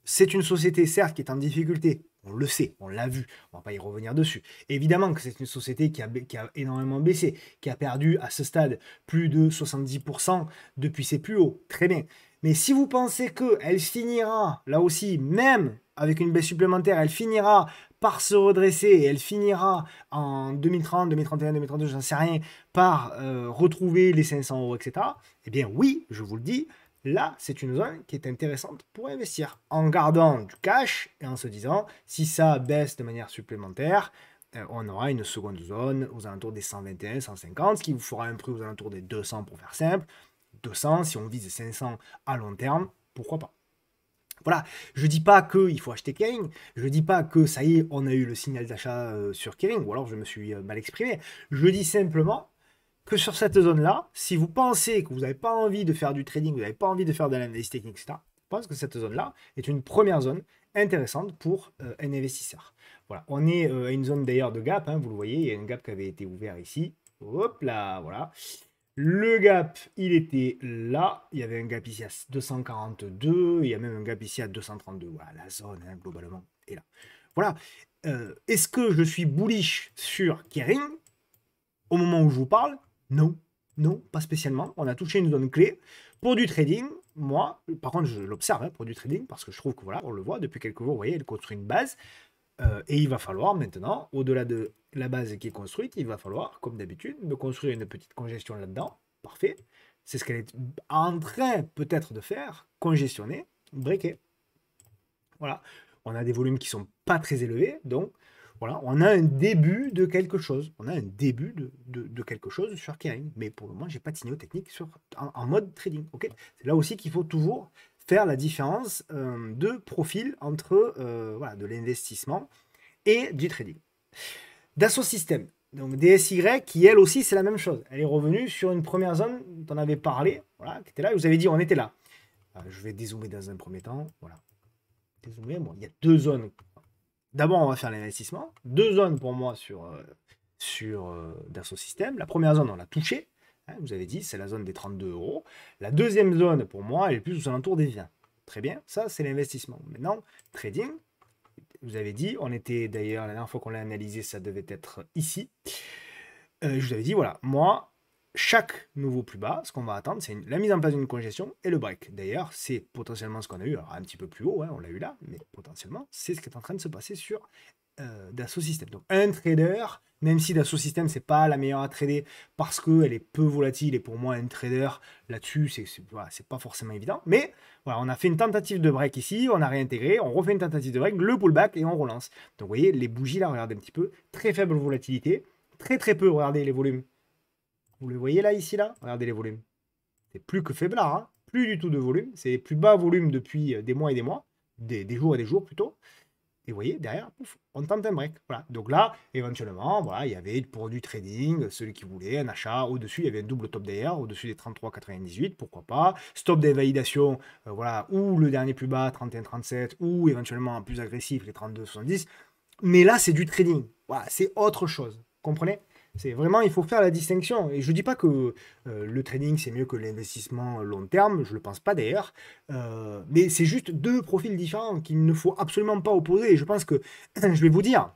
c'est une société, certes, qui est en difficulté, on le sait, on l'a vu, on va pas y revenir dessus. Évidemment que c'est une société qui a, qui a, énormément baissé, qui a perdu à ce stade plus de 70% depuis ses plus hauts. Très bien. Mais si vous pensez qu'elle finira, là aussi, même avec une baisse supplémentaire, elle finira par se redresser et elle finira en 2030, 2031, 2032, j'en sais rien, par euh, retrouver les 500 euros, etc. Eh bien oui, je vous le dis, là, c'est une zone qui est intéressante pour investir en gardant du cash et en se disant, si ça baisse de manière supplémentaire, euh, on aura une seconde zone aux alentours des 121, 150, ce qui vous fera un prix aux alentours des 200 pour faire simple. 200, si on vise 500 à long terme, pourquoi pas voilà, je ne dis pas qu'il faut acheter Kering, je ne dis pas que ça y est, on a eu le signal d'achat euh, sur Kering, ou alors je me suis euh, mal exprimé. Je dis simplement que sur cette zone-là, si vous pensez que vous n'avez pas envie de faire du trading, vous n'avez pas envie de faire de l'analyse technique, etc., je pense que cette zone-là est une première zone intéressante pour euh, un investisseur. Voilà, on est à une zone d'ailleurs de gap, hein, vous le voyez, il y a une gap qui avait été ouvert ici. Hop là, voilà. Le gap, il était là. Il y avait un gap ici à 242. Il y a même un gap ici à 232. Voilà, la zone, hein, globalement, est là. Voilà. Euh, est-ce que je suis bullish sur Kering au moment où je vous parle Non. Non, pas spécialement. On a touché une zone clé. Pour du trading, moi, par contre, je l'observe hein, pour du trading parce que je trouve que voilà, on le voit depuis quelques jours, vous voyez, elle construit une base. Euh, et il va falloir maintenant, au-delà de la base qui est construite, il va falloir, comme d'habitude, de construire une petite congestion là-dedans. Parfait. C'est ce qu'elle est en train peut-être de faire, congestionner, briquer. Voilà. On a des volumes qui sont pas très élevés, donc voilà, on a un début de quelque chose. On a un début de, quelque chose sur Kering. Mais pour le moment, j'ai pas de signaux techniques sur, en, en mode trading. ok C'est là aussi qu'il faut toujours faire la différence euh, de profil entre euh, voilà, de l'investissement et du trading. Dassault système donc DSY, qui elle aussi c'est la même chose. Elle est revenue sur une première zone dont on avait parlé, voilà, qui était là, vous avez dit on était là. Euh, je vais dézoomer dans un premier temps. Voilà. il y a deux zones. D'abord, on va faire l'investissement. Deux zones pour moi sur, euh, sur Dassault Systèmes. La première zone, on l'a touchée. Hein, vous avez dit, c'est la zone des 32 euros. La deuxième zone, pour moi, elle est plus aux alentours des 20. Très bien, ça, c'est l'investissement. Maintenant, trading, vous avez dit, on était d'ailleurs, la dernière fois qu'on l'a analysé, ça devait être ici. Euh, je vous avais dit, voilà, moi, chaque nouveau plus bas, ce qu'on va attendre, c'est la mise en place d'une congestion et le break. D'ailleurs, c'est potentiellement ce qu'on a eu, alors un petit peu plus haut, hein, on l'a eu là, mais potentiellement, c'est ce qui est en train de se passer sur euh, d'Assaut système. Donc un trader, même si d'Assaut système c'est pas la meilleure à trader parce qu'elle est peu volatile et pour moi un trader là-dessus c'est voilà, pas forcément évident. Mais voilà, on a fait une tentative de break ici, on a réintégré, on refait une tentative de break, le pullback et on relance. Donc vous voyez les bougies là, regardez un petit peu, très faible volatilité, très très peu, regardez les volumes. Vous le voyez là ici là, regardez les volumes. C'est plus que faible hein. plus du tout de volume, c'est les plus bas volumes depuis des mois et des mois, des, des jours et des jours plutôt. Et vous voyez, derrière, on tente un break. Donc là, éventuellement, voilà, il y avait pour du trading, celui qui voulait, un achat. Au-dessus, il y avait un double top d'ailleurs, au-dessus des 33,98, pourquoi pas. Stop d'invalidation, euh, voilà, ou le dernier plus bas, 31,37, ou éventuellement plus agressif, les 32,70. Mais là, c'est du trading. Voilà, c'est autre chose. Comprenez c'est vraiment, il faut faire la distinction. Et je ne dis pas que euh, le trading, c'est mieux que l'investissement long terme, je ne le pense pas d'ailleurs. Euh, mais c'est juste deux profils différents qu'il ne faut absolument pas opposer. Et je pense que, je vais vous dire,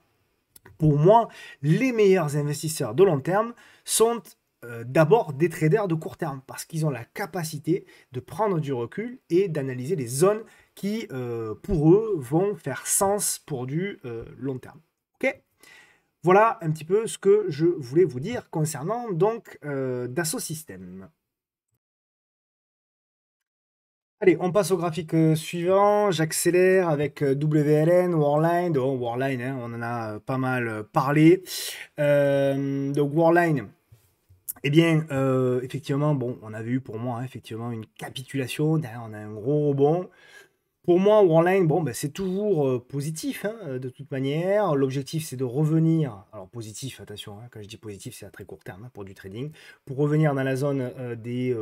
pour moi, les meilleurs investisseurs de long terme sont euh, d'abord des traders de court terme, parce qu'ils ont la capacité de prendre du recul et d'analyser les zones qui, pour eux, vont faire sens pour du long terme. OK voilà un petit peu ce que je voulais vous dire concernant donc euh, Dassault System. Allez, on passe au graphique euh, suivant. J'accélère avec euh, WLN, Warline. Donc Warline, hein, on en a pas mal parlé. donc Warline, eh bien, effectivement, bon, on avait eu pour moi hein, effectivement une capitulation. on a un gros rebond. Pour moi, Warline, bon, ben, c'est toujours euh, positif, hein, euh, de toute manière. L'objectif, c'est de revenir, alors positif, attention, hein, quand je dis positif, c'est à très court terme hein, pour du trading, pour revenir dans la zone euh, des,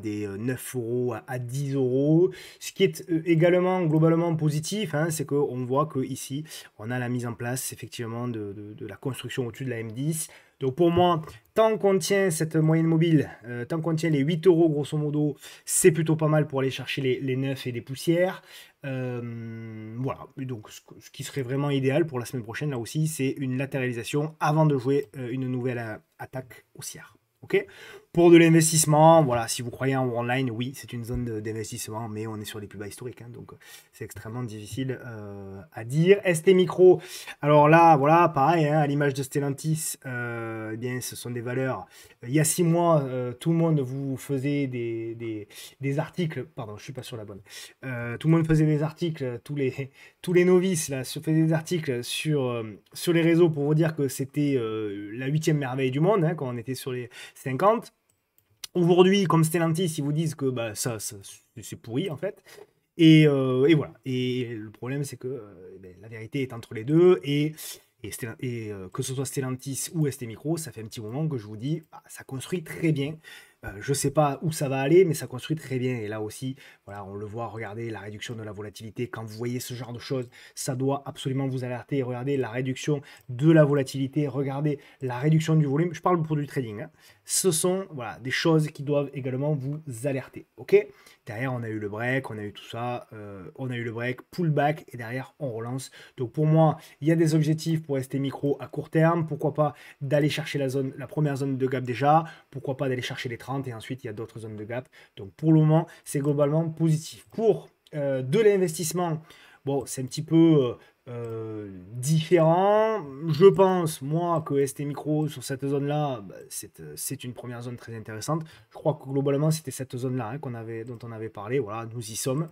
des 9 euros à 10 euros. Ce qui est également globalement positif, c'est qu'on voit qu'ici, on a la mise en place effectivement de la construction au-dessus de la M10. Donc pour moi, tant qu'on tient cette moyenne mobile, euh, tant qu'on tient les 8 euros grosso modo, c'est plutôt pas mal pour aller chercher les, les 9 et les poussières. Euh, voilà, donc ce, qui serait vraiment idéal pour la semaine prochaine, là aussi, c'est une latéralisation avant de jouer euh, une nouvelle attaque haussière. Ok pour de l'investissement, voilà, si vous croyez en online, oui, c'est une zone d'investissement, mais on est sur les plus bas historiques, hein, donc c'est extrêmement difficile euh, à dire. ST Micro, alors là, voilà, pareil, hein, à l'image de Stellantis, euh, eh bien, ce sont des valeurs. Il y a six mois, euh, tout le monde vous faisait des, articles, pardon, je suis pas sur la bonne. tout le monde faisait des articles, tous les, tous les novices là, se faisaient des articles sur, sur les réseaux pour vous dire que c'était la huitième merveille du monde, hein, quand on était sur les 50 aujourd'hui, comme Stellantis, ils vous disent que bah, ça, c'est pourri en fait. Euh, et, voilà. Et le problème, c'est que euh, eh ben, la vérité est entre les deux. Et, et, euh, que ce soit Stellantis ou ST Micro, ça fait un petit moment que je vous dis, bah, ça construit très bien. je ne sais pas où ça va aller, mais ça construit très bien. Et là aussi, voilà, on le voit, regardez la réduction de la volatilité. Quand vous voyez ce genre de choses, ça doit absolument vous alerter. Regardez la réduction de la volatilité. Regardez la réduction du volume. Je parle pour du trading. Hein. Ce sont voilà, des choses qui doivent également vous alerter. Ok Derrière, on a eu le break, on a eu tout ça, euh, on a eu le break, pull back, et derrière, on relance. Donc pour moi, il y a des objectifs pour rester micro à court terme. Pourquoi pas d'aller chercher la, zone, la première zone de gap déjà Pourquoi pas d'aller chercher les 30 et ensuite, il y a d'autres zones de gap. Donc pour le moment, c'est globalement positif. Pour euh, de l'investissement, bon, c'est un petit peu... Euh, euh, différent, différents. Je pense, moi, que ST Micro, sur cette zone-là, bah, euh, c'est une première zone très intéressante. Je crois que globalement, c'était cette zone-là hein, qu'on avait, dont on avait parlé. Voilà, nous y sommes.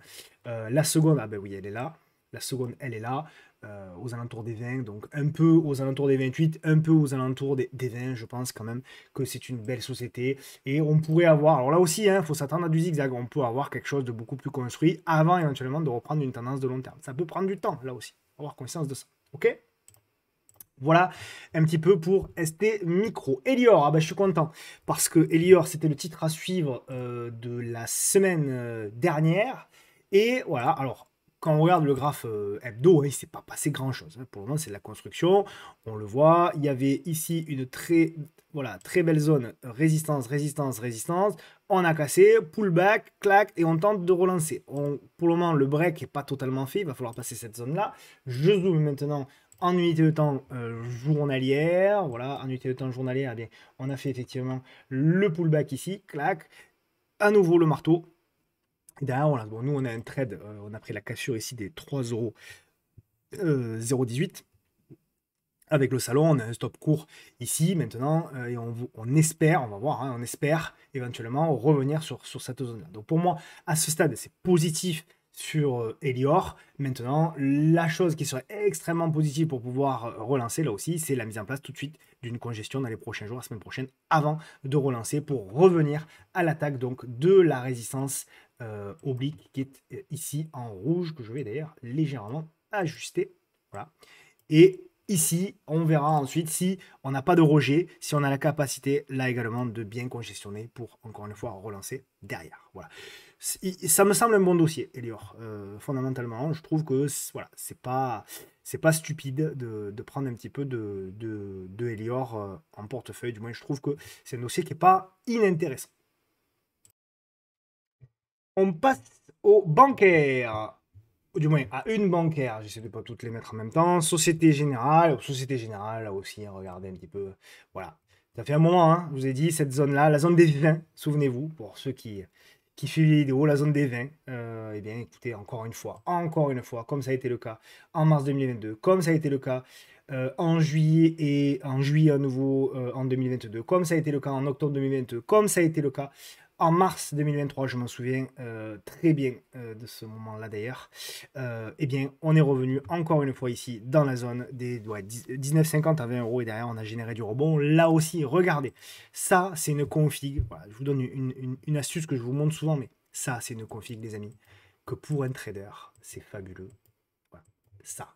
Euh, la seconde, ah ben oui, elle est là. La seconde, elle est là. aux alentours des 20, donc un peu aux alentours des 28, un peu aux alentours des, 20, je pense quand même que c'est une belle société. Et on pourrait avoir, alors là aussi, il hein, faut s'attendre à du zigzag, on peut avoir quelque chose de beaucoup plus construit avant éventuellement de reprendre une tendance de long terme. Ça peut prendre du temps, là aussi avoir conscience de ça. Ok voilà un petit peu pour ST Micro. Elior, ah ben je suis content parce que Elior, c'était le titre à suivre euh, de la semaine euh, dernière. Et voilà, alors quand on regarde le graphe euh, hebdo, hein, il ne s'est pas passé grand-chose. Hein. Pour le moment, c'est de la construction. On le voit. Il y avait ici une très, voilà, très belle zone résistance, résistance, résistance. On a cassé, pullback, clac, et on tente de relancer. pour le moment, le break n'est pas totalement fait. Il va falloir passer cette zone-là. Je zoome maintenant en unité de temps euh, journalière. Voilà, en unité de temps journalière, eh on a fait effectivement le pullback ici, clac. À nouveau le marteau, et derrière, nous, on a un trade, euh, on a pris la cassure ici des 3 euros 0,18. Euh, Avec le salon, on a un stop court ici maintenant, euh, et on, espère, on va voir, hein, on espère éventuellement revenir sur, sur cette zone-là. Donc pour moi, à ce stade, c'est positif sur Elior. Maintenant, la chose qui serait extrêmement positive pour pouvoir relancer là aussi, c'est la mise en place tout de suite d'une congestion dans les prochains jours, la semaine prochaine, avant de relancer pour revenir à l'attaque donc de la résistance euh, oblique qui est euh, ici en rouge, que je vais d'ailleurs légèrement ajuster. Voilà. Et ici, on verra ensuite si on n'a pas de rejet, si on a la capacité là également de bien congestionner pour encore une fois relancer derrière. Voilà. Ça me semble un bon dossier, Elior. Euh, fondamentalement, je trouve que voilà, c'est pas c'est pas stupide de, prendre un petit peu de, de, de Elior en portefeuille. Du moins, je trouve que c'est un dossier qui n'est pas inintéressant. On passe aux bancaires, ou du moins à une bancaire. J'essaie de pas toutes les mettre en même temps. Société Générale, Société Générale, là aussi, hein, regardez un petit peu. Voilà. Ça fait un moment, hein, je vous ai dit, cette zone-là, la zone des vins, souvenez-vous, pour ceux qui, qui suivent les vidéos, la zone des vins, euh, eh bien écoutez, encore une fois, encore une fois, comme ça a été le cas en mars 2022, comme ça a été le cas euh, en juillet et en juillet à nouveau euh, en 2022, comme ça a été le cas en octobre 2022, comme ça a été le cas en mars 2023, je m'en souviens euh, très bien euh, de ce moment-là d'ailleurs, euh, eh bien, on est revenu encore une fois ici dans la zone des 19,50 à 20 euros et derrière, on a généré du rebond. Là aussi, regardez, ça, c'est une config. je vous donne une, astuce que je vous montre souvent, mais ça, c'est une config, les amis, que pour un trader, c'est fabuleux. Voilà, ça.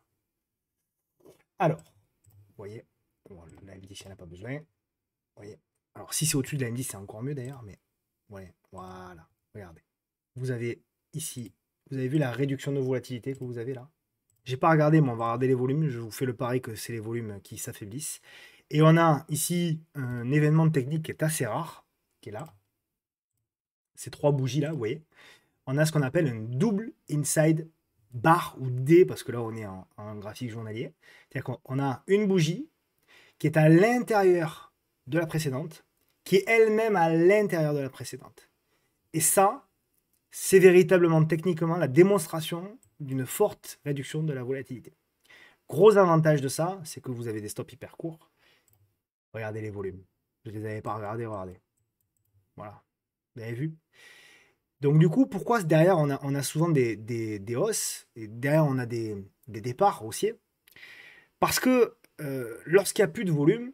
Alors, vous voyez, bon, l'indice, n'a pas besoin. alors si c'est au-dessus de l'indice, c'est encore mieux d'ailleurs, mais voilà, regardez. Vous avez ici, vous avez vu la réduction de volatilité que vous avez là J'ai pas regardé, mais on va regarder les volumes. Je vous fais le pari que c'est les volumes qui s'affaiblissent. Et on a ici un événement technique qui est assez rare, qui est là. Ces trois bougies là, vous voyez. On a ce qu'on appelle un double inside bar ou D, parce que là on est en graphique journalier. C'est-à-dire qu'on a une bougie qui est à l'intérieur de la précédente qui est elle-même à l'intérieur de la précédente. Et ça, c'est véritablement techniquement la démonstration d'une forte réduction de la volatilité. Gros avantage de ça, c'est que vous avez des stops hyper courts. Regardez les volumes. Je ne les avais pas regardés, regardez. Voilà. Vous avez vu Donc du coup, pourquoi derrière, on a, souvent des, des, hausses, et derrière, on a des, départs haussiers Parce que euh, lorsqu'il n'y a plus de volume,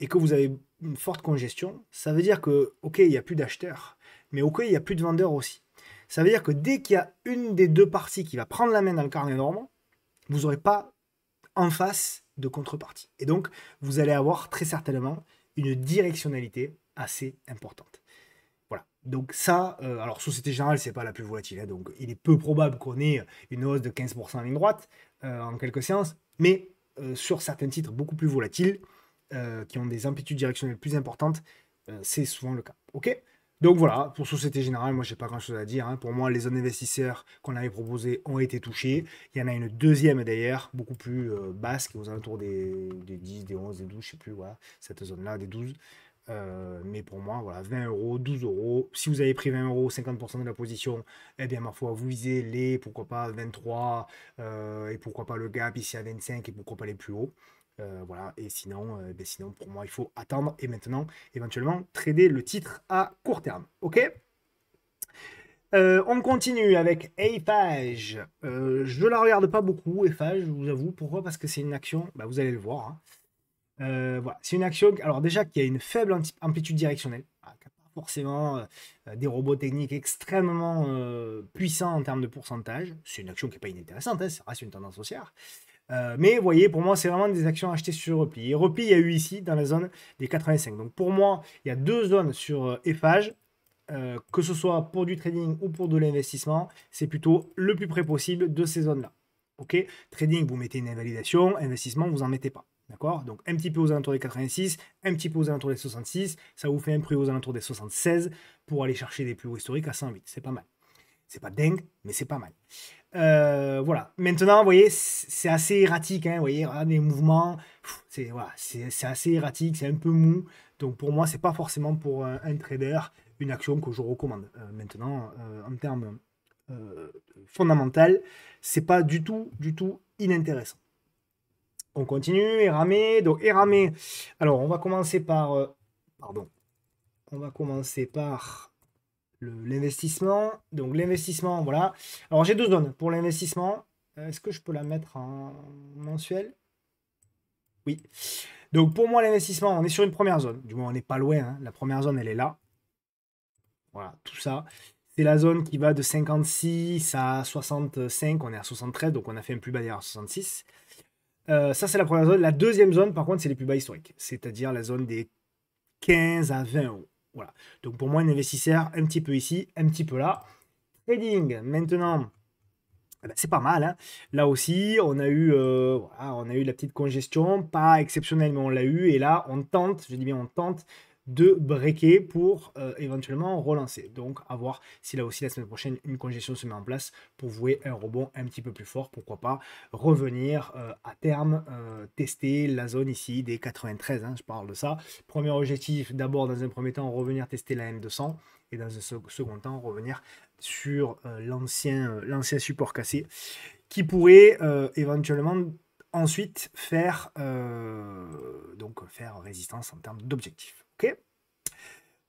et que vous avez une forte congestion, ça veut dire que, ok, il n'y a plus d'acheteurs, mais ok, il n'y a plus de vendeurs aussi. Ça veut dire que dès qu'il y a une des deux parties qui va prendre la main dans le carnet normand, vous n'aurez pas en face de contrepartie. Et donc, vous allez avoir très certainement une directionnalité assez importante. Voilà. Donc ça, euh, alors Société Générale, ce c'est pas la plus volatile, hein, donc il est peu probable qu'on ait une hausse de 15% en ligne droite euh, en quelques séances, mais euh, sur certains titres beaucoup plus volatiles, euh, qui ont des amplitudes directionnelles plus importantes, euh, c'est souvent le cas. Ok Donc voilà, pour Société Générale, moi j'ai pas grand chose à dire. Hein. Pour moi, les zones investisseurs qu'on avait proposées ont été touchées. Il y en a une deuxième d'ailleurs, beaucoup plus euh, basse, qui est aux alentours des, 10, des 11, des 12, je sais plus, voilà, cette zone-là, des 12. mais pour moi, voilà, 20 euros, 12 euros. Si vous avez pris 20 euros, 50% de la position, eh bien, ma foi, vous visez les, pourquoi pas 23, et pourquoi pas le gap ici à 25, et pourquoi pas les plus hauts. Euh, voilà, et sinon, euh, ben sinon, pour moi, il faut attendre et maintenant, éventuellement, trader le titre à court terme. Ok euh, On continue avec Eiffage. je ne la regarde pas beaucoup, Eiffage, je vous avoue. Pourquoi Parce que c'est une action, bah, vous allez le voir. Hein. voilà, c'est une action, alors déjà, qui a une faible amplitude directionnelle. Ah, forcément des robots techniques extrêmement puissants en termes de pourcentage. C'est une action qui n'est pas inintéressante, hein, ça une tendance haussière. Euh, mais vous voyez, pour moi, c'est vraiment des actions achetées sur repli. Et repli, il y a eu ici dans la zone des 85. Donc pour moi, il y a deux zones sur EFAGE. Euh, euh, que ce soit pour du trading ou pour de l'investissement, c'est plutôt le plus près possible de ces zones-là. Ok Trading, vous mettez une invalidation, investissement, vous n'en mettez pas. D'accord Donc un petit peu aux alentours des 86, un petit peu aux alentours des 66, ça vous fait un prix aux alentours des 76 pour aller chercher des plus hauts historiques à 108. C'est pas mal. C'est pas dingue, mais c'est pas mal. Euh, voilà. Maintenant, vous voyez, c'est assez erratique. Hein, vous voyez, les mouvements, c'est assez erratique, c'est un peu mou. Donc pour moi, c'est pas forcément pour un, trader une action que je recommande. Euh, maintenant, euh, en termes fondamental, c'est pas du tout, du tout inintéressant. On continue, ramer, Donc ramer. Alors, on va commencer par, pardon, on va commencer par l'investissement. Donc l'investissement, voilà. Alors j'ai deux zones pour l'investissement. Est-ce que je peux la mettre en mensuel Oui. Donc pour moi, l'investissement, on est sur une première zone. Du moins, on n'est pas loin. Hein. La première zone, elle est là. Voilà, tout ça. C'est la zone qui va de 56 à 65. On est à 73, donc on a fait un plus bas derrière à 66. Euh, ça, c'est la première zone. La deuxième zone, par contre, c'est les plus bas historiques. C'est-à-dire la zone des 15 à 20 euros. Voilà. Donc pour moi, un investisseur, un petit peu ici, un petit peu là. Trading, maintenant, eh ben, c'est pas mal. Hein. Là aussi, on a, eu, euh, on a eu la petite congestion, pas exceptionnelle, mais on l'a eu. Et là, on tente, je dis bien on tente, de breaker pour euh, éventuellement relancer. Donc à voir si là aussi la semaine prochaine une congestion se met en place pour vouer un rebond un petit peu plus fort. Pourquoi pas revenir euh, à terme, euh, tester la zone ici des 93, hein, je parle de ça. Premier objectif d'abord dans un premier temps revenir tester la M200 et dans un second temps revenir sur l'ancien support cassé qui pourrait éventuellement ensuite faire, donc faire résistance en termes d'objectifs. Ok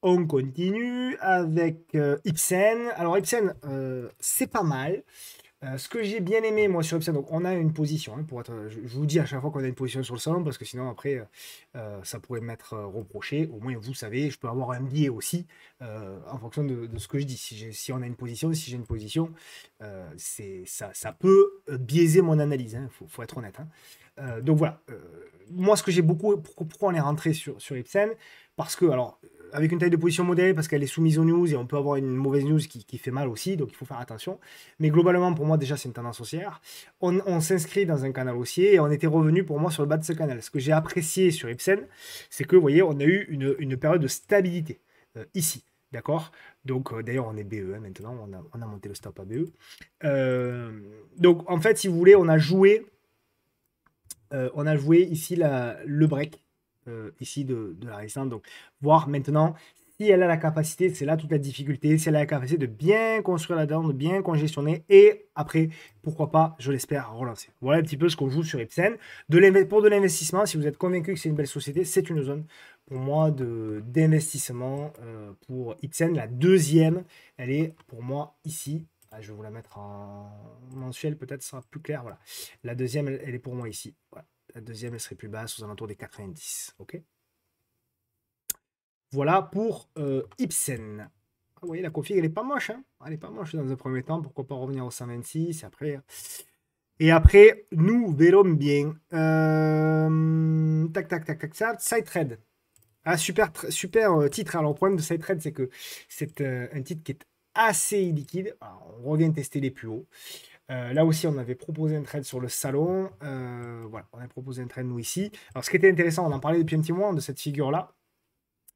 on continue avec euh, Ibsen. Alors Ibsen, euh, c'est pas mal. Euh, ce que j'ai bien aimé moi sur Ibsen, donc on a une position, hein, pour être, je, vous dis à chaque fois qu'on a une position sur le salon, parce que sinon après euh, ça pourrait m'être reproché. Au moins vous savez, je peux avoir un biais aussi en fonction de, ce que je dis. Si, si on a une position, si j'ai une position, c'est ça, ça, peut biaiser mon analyse. Il hein, faut, faut, être honnête. Hein. donc voilà. moi ce que j'ai beaucoup, pourquoi on est rentré sur, sur Ibsen, parce que, alors, avec une taille de position modérée, parce qu'elle est soumise aux news et on peut avoir une mauvaise news qui, fait mal aussi, donc il faut faire attention. Mais globalement, pour moi, déjà, c'est une tendance haussière. On, s'inscrit dans un canal haussier et on était revenu pour moi sur le bas de ce canal. Ce que j'ai apprécié sur Ipsen, c'est que, vous voyez, on a eu une, période de stabilité euh, ici. D'accord Donc, euh, d'ailleurs, on est BE hein, maintenant, on a, monté le stop à BE. Euh, donc, en fait, si vous voulez, on a joué, on a joué ici le break euh, ici de, la récente Donc, voir maintenant si elle a la capacité, c'est là toute la difficulté, si elle a la capacité de bien construire la dent, de bien congestionner et après, pourquoi pas, je l'espère, relancer. Voilà un petit peu ce qu'on joue sur Ipsen pour de l'investissement, si vous êtes convaincu que c'est une belle société, c'est une zone pour moi d'investissement euh, pour Ipsen. La deuxième, elle est pour moi ici. Ah, je vais vous la mettre en mensuel, peut-être sera plus clair. Voilà. La deuxième, elle, elle est pour moi ici. Voilà. La deuxième, elle serait plus basse, aux alentours des 90. OK Voilà pour euh, Ibsen. Ah, vous voyez, la config, elle est pas moche. Hein elle est pas moche dans un premier temps. Pourquoi pas revenir au 126 après... Hein. Et après, nous verrons bien. Euh... Tac, tac, tac, tac, ça. Side trade. Ah, super, super euh, titre. Alors, le problème de Side trade c'est que c'est euh, un titre qui est assez illiquide. on revient tester les plus hauts. Euh, là aussi, on avait proposé un trade sur le salon. Euh, voilà, on a proposé un trade, nous, ici. Alors, ce qui était intéressant, on en parlait depuis un petit moment de cette figure-là.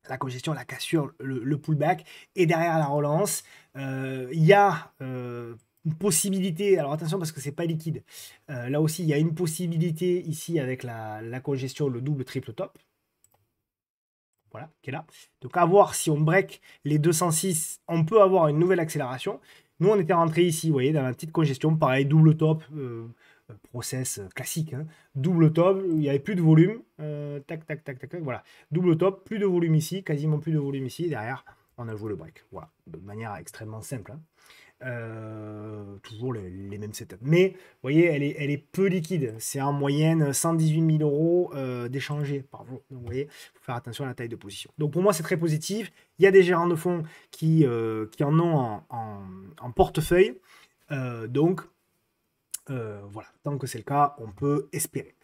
La congestion, la cassure, le, pullback. Et derrière la relance, euh, il y a une possibilité. Alors, attention parce que c'est pas liquide. là aussi, il y a une possibilité ici avec la, la congestion, le double, triple top. Voilà, qui est là. Donc, à voir si on break les 206, on peut avoir une nouvelle accélération. Nous, on était rentré ici, vous voyez, dans la petite congestion, pareil, double top, euh, process euh, classique, hein. double top, il n'y avait plus de volume, euh, tac, tac, tac, tac, voilà, double top, plus de volume ici, quasiment plus de volume ici, derrière, on a joué le break, voilà, de manière extrêmement simple. Hein. Euh, toujours les, mêmes setups. Mais vous voyez, elle est, elle est peu liquide. C'est en moyenne 118 000 euros euh, d'échangés par jour. Donc vous voyez, faut faire attention à la taille de position. Donc pour moi, c'est très positif. Il y a des gérants de fonds qui, euh, qui en ont en, portefeuille. Euh, donc voilà, tant que c'est le cas, on peut espérer.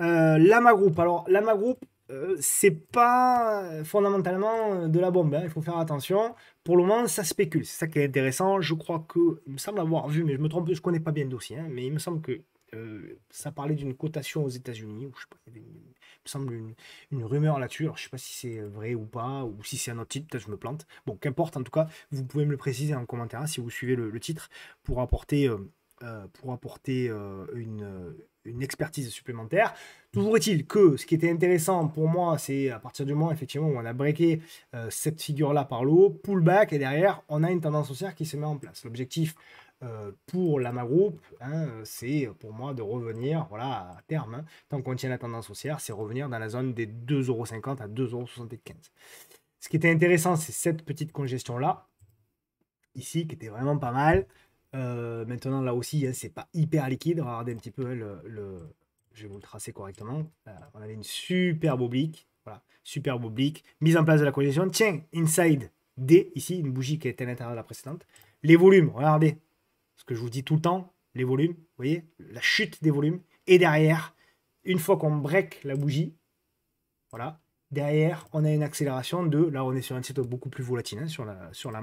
Euh, Lama Group. Alors, Lama Group, euh, c'est pas fondamentalement euh, de la bombe. Hein, il faut faire attention. Pour le moment, ça spécule. C'est ça qui est intéressant. Je crois que, il me semble avoir vu, mais je me trompe, je connais pas bien le dossier, hein, mais il me semble que euh, ça parlait d'une cotation aux États-Unis, ou il, me semble une, rumeur là-dessus. Alors, je sais pas si c'est vrai ou pas, ou si c'est un autre titre, peut-être je me plante. Bon, qu'importe, en tout cas, vous pouvez me le préciser en commentaire hein, si vous suivez le, titre pour apporter, pour apporter une une expertise supplémentaire. Toujours est-il que ce qui était intéressant pour moi, c'est à partir du moment effectivement où on a breaké euh, cette figure-là par le haut, pullback, et derrière, on a une tendance haussière qui se met en place. L'objectif euh, pour la Group, hein, c'est euh, pour moi de revenir voilà, à terme, hein. tant qu'on tient la tendance haussière, c'est revenir dans la zone des 2,50€ à 2,75€. Ce qui était intéressant, c'est cette petite congestion-là, ici, qui était vraiment pas mal. Euh, maintenant, là aussi, hein, c'est pas hyper liquide. Regardez un petit peu hein, le, Je vais vous le tracer correctement. Euh, on avait une superbe oblique. Voilà, superbe oblique. Mise en place de la collision Tiens, inside D, ici, une bougie qui était à l'intérieur de la précédente. Les volumes, regardez. Ce que je vous dis tout le temps, les volumes. Vous voyez, la chute des volumes. Et derrière, une fois qu'on break la bougie, voilà, derrière, on a une accélération de. Là, on est sur un site beaucoup plus volatile, hein, sur la, sur la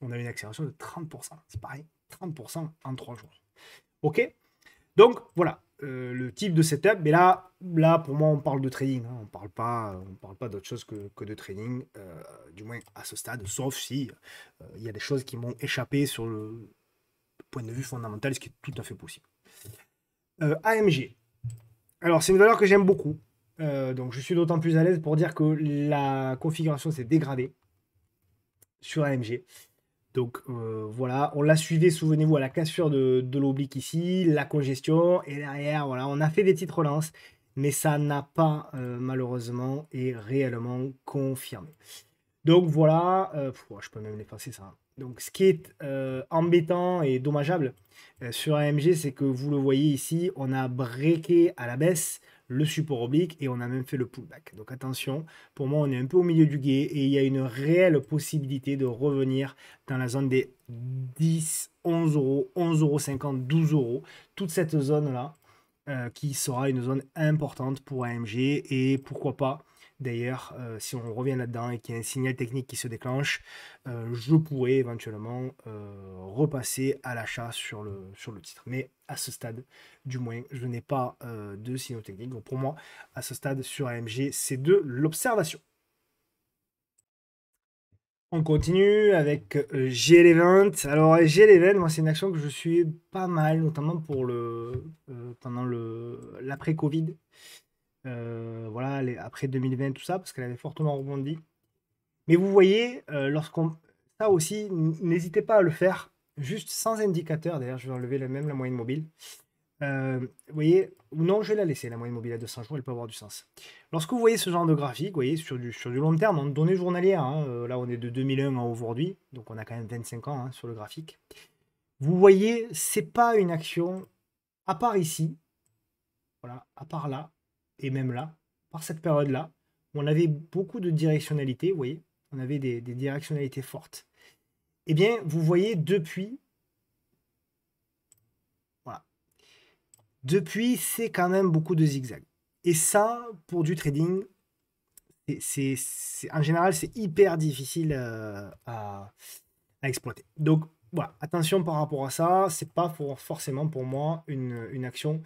On a une accélération de 30%. C'est pareil. 30% en 3 jours. Ok Donc voilà, euh, le type de setup. Mais là, là, pour moi, on parle de trading. Hein. On parle pas, parle pas d'autre chose que, de trading, euh, du moins à ce stade, sauf si euh, il y a des choses qui m'ont échappé sur le point de vue fondamental, ce qui est tout à fait possible. AMG. Alors, c'est une valeur que j'aime beaucoup. donc, je suis d'autant plus à l'aise pour dire que la configuration s'est dégradée sur AMG. Donc euh, voilà, on la suivi, souvenez-vous, à la cassure de, l'oblique ici, la congestion, et derrière, voilà, on a fait des petites relances, mais ça n'a pas euh, malheureusement et réellement confirmé. Donc voilà, euh, je peux même l'effacer ça. Hein. Donc ce qui est embêtant et dommageable sur AMG, c'est que vous le voyez ici, on a breaké à la baisse le support oblique et on a même fait le pullback. Donc attention, pour moi on est un peu au milieu du guet et il y a une réelle possibilité de revenir dans la zone des 10, 11 euros, 11 euros 12 euros. Toute cette zone là euh, qui sera une zone importante pour AMG et pourquoi pas D'ailleurs, euh, si on revient là-dedans et qu'il y a un signal technique qui se déclenche, euh, je pourrais éventuellement euh, repasser à l'achat sur le, sur le titre. Mais à ce stade, du moins, je n'ai pas de signaux techniques. Donc pour moi, à ce stade, sur AMG, c'est de l'observation. On continue avec gl e Alors gl e moi c'est une action que je suis pas mal, notamment pour le pendant le l'après Covid. Euh, voilà, après 2020, tout ça, parce qu'elle avait fortement rebondi. Mais vous voyez, euh, lorsqu'on. Ça aussi, n'hésitez pas à le faire, juste sans indicateur. D'ailleurs, je vais enlever la même la moyenne mobile. Euh, vous voyez, non, je vais la laisser, la moyenne mobile à 200 jours, elle peut avoir du sens. Lorsque vous voyez ce genre de graphique, vous voyez, sur du, du long terme, en données journalières, hein, là on est de 2001 à aujourd'hui, donc on a quand même 25 ans hein, sur le graphique. Vous voyez, c'est pas une action, à part ici, voilà, à part là, et même là, par cette période-là, on avait beaucoup de directionnalité, vous voyez, on avait des, directionnalités fortes. Eh bien, vous voyez, depuis, voilà, depuis, c'est quand même beaucoup de zigzags. Et ça, pour du trading, c'est, en général, c'est hyper difficile euh, à, exploiter. Donc, voilà, attention par rapport à ça, c'est pas forcément pour moi une action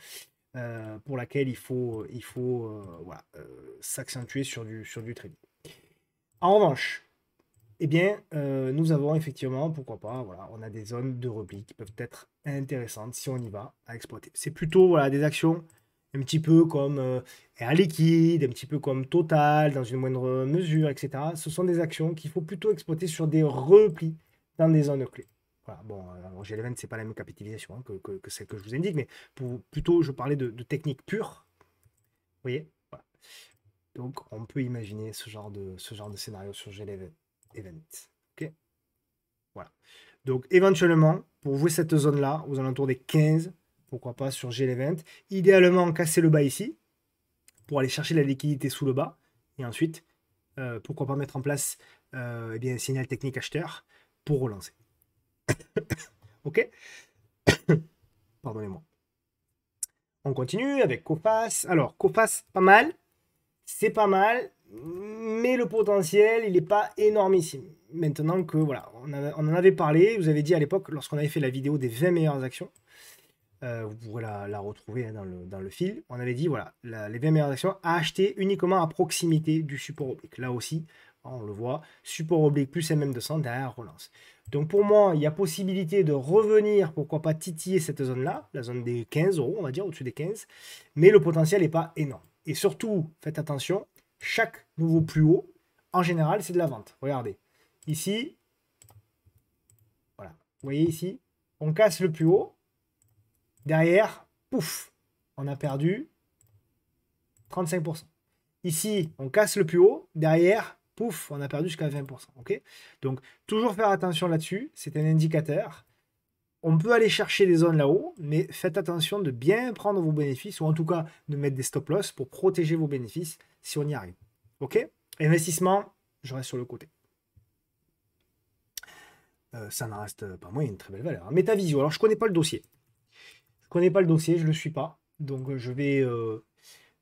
euh, pour laquelle il faut, il faut euh, euh, s'accentuer sur du, sur du trading. En revanche, eh bien, nous avons effectivement, pourquoi pas, voilà, on a des zones de repli qui peuvent être intéressantes si on y va à exploiter. C'est plutôt voilà, des actions un petit peu comme Air Liquide, un petit peu comme Total, dans une moindre mesure, etc. Ce sont des actions qu'il faut plutôt exploiter sur des replis dans des zones clés. Bon, bon, euh, GLEVENT, ce n'est pas la même capitalisation hein, que, celle que je vous indique, mais plutôt je parlais de, de technique pure. Vous voyez Donc on peut imaginer ce genre de, scénario sur GL Event. voilà. Donc éventuellement, pour vous, cette zone-là, aux alentours des 15, pourquoi pas sur GLEVENT. Event, idéalement casser le bas ici, pour aller chercher la liquidité sous le bas, et ensuite, euh, pourquoi pas mettre en place euh, eh bien, un signal technique acheteur pour relancer. ok Pardonnez-moi. On continue avec Kofas. Alors, Kofas, pas mal. C'est pas mal. Mais le potentiel, il n'est pas énormissime. Maintenant que, voilà, on, en avait parlé. vous avez dit à l'époque, lorsqu'on avait fait la vidéo des 20 meilleures actions, euh, vous pourrez la, retrouver hein, dans, le, fil. On avait dit, voilà, les 20 meilleures actions à acheter uniquement à proximité du support oblique. Là aussi, Hein, on le voit, support oblique plus MM200 derrière relance. Donc pour moi, il y a possibilité de revenir, pourquoi pas titiller cette zone-là, la zone des 15 euros, on va dire, au-dessus des 15, mais le potentiel n'est pas énorme. Et surtout, faites attention, chaque nouveau plus haut, en général, c'est de la vente. Regardez, ici, voilà, vous voyez ici, on casse le plus haut, derrière, pouf, on a perdu 35%. Ici, on casse le plus haut, derrière, pouf, on a perdu jusqu'à 20%. ok Donc, toujours faire attention là-dessus, c'est un indicateur. On peut aller chercher des zones là-haut, mais faites attention de bien prendre vos bénéfices, ou en tout cas de mettre des stop-loss pour protéger vos bénéfices si on y arrive. ok Investissement, je reste sur le côté. Euh, ça n'en reste pas moins une très belle valeur. Hein. Métavisio. alors je ne connais pas le dossier. Je ne connais pas le dossier, je ne le suis pas. Donc euh, je vais euh,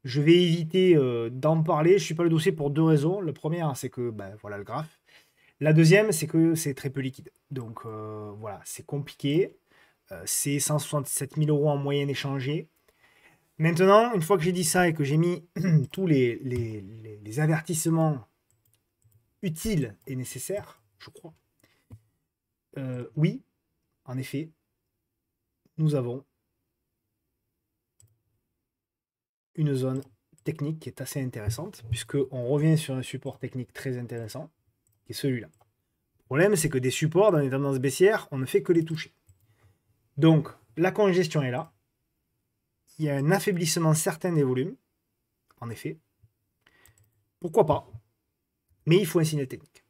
je vais éviter euh, d'en parler. Je suis pas le dossier pour deux raisons. La première, hein, c'est que ben, voilà le graphe. La deuxième, c'est que c'est très peu liquide. Donc euh, voilà, c'est compliqué. Euh, c'est 167 000 euros en moyenne échangée. Maintenant, une fois que j'ai dit ça et que j'ai mis tous les, les, avertissements utiles et nécessaires, je crois, oui, en effet, nous avons une zone technique qui est assez intéressante, puisque on revient sur un support technique très intéressant, qui est celui-là. Le problème, c'est que des supports dans les tendances baissières, on ne fait que les toucher. Donc, la congestion est là. Il y a un affaiblissement certain des volumes, en effet. Pourquoi pas Mais il faut un signal technique.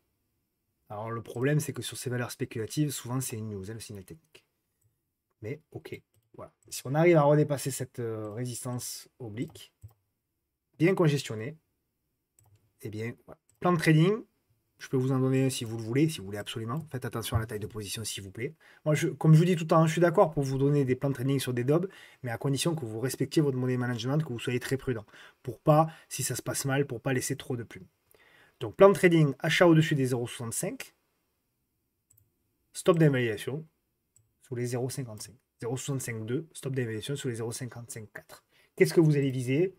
Alors, le problème, c'est que sur ces valeurs spéculatives, souvent, c'est une news, hein, le signal technique. Mais, ok, voilà. Si on arrive à redépasser cette euh, résistance oblique, bien congestionnée, eh bien, voilà. plan de trading, je peux vous en donner si vous le voulez, si vous voulez absolument. Faites attention à la taille de position, s'il vous plaît. Moi, comme je vous dis tout le temps, hein, je suis d'accord pour vous donner des plans de trading sur des dobs, mais à condition que vous respectiez votre money management, que vous soyez très prudent, pour pas, si ça se passe mal, pour pas laisser trop de plumes. Donc, plan de trading, achat au-dessus des 0,65, stop d'invalidation sous les 0,55. 0,652, stop d'invasion sur les 0,554. Qu'est-ce que vous allez viser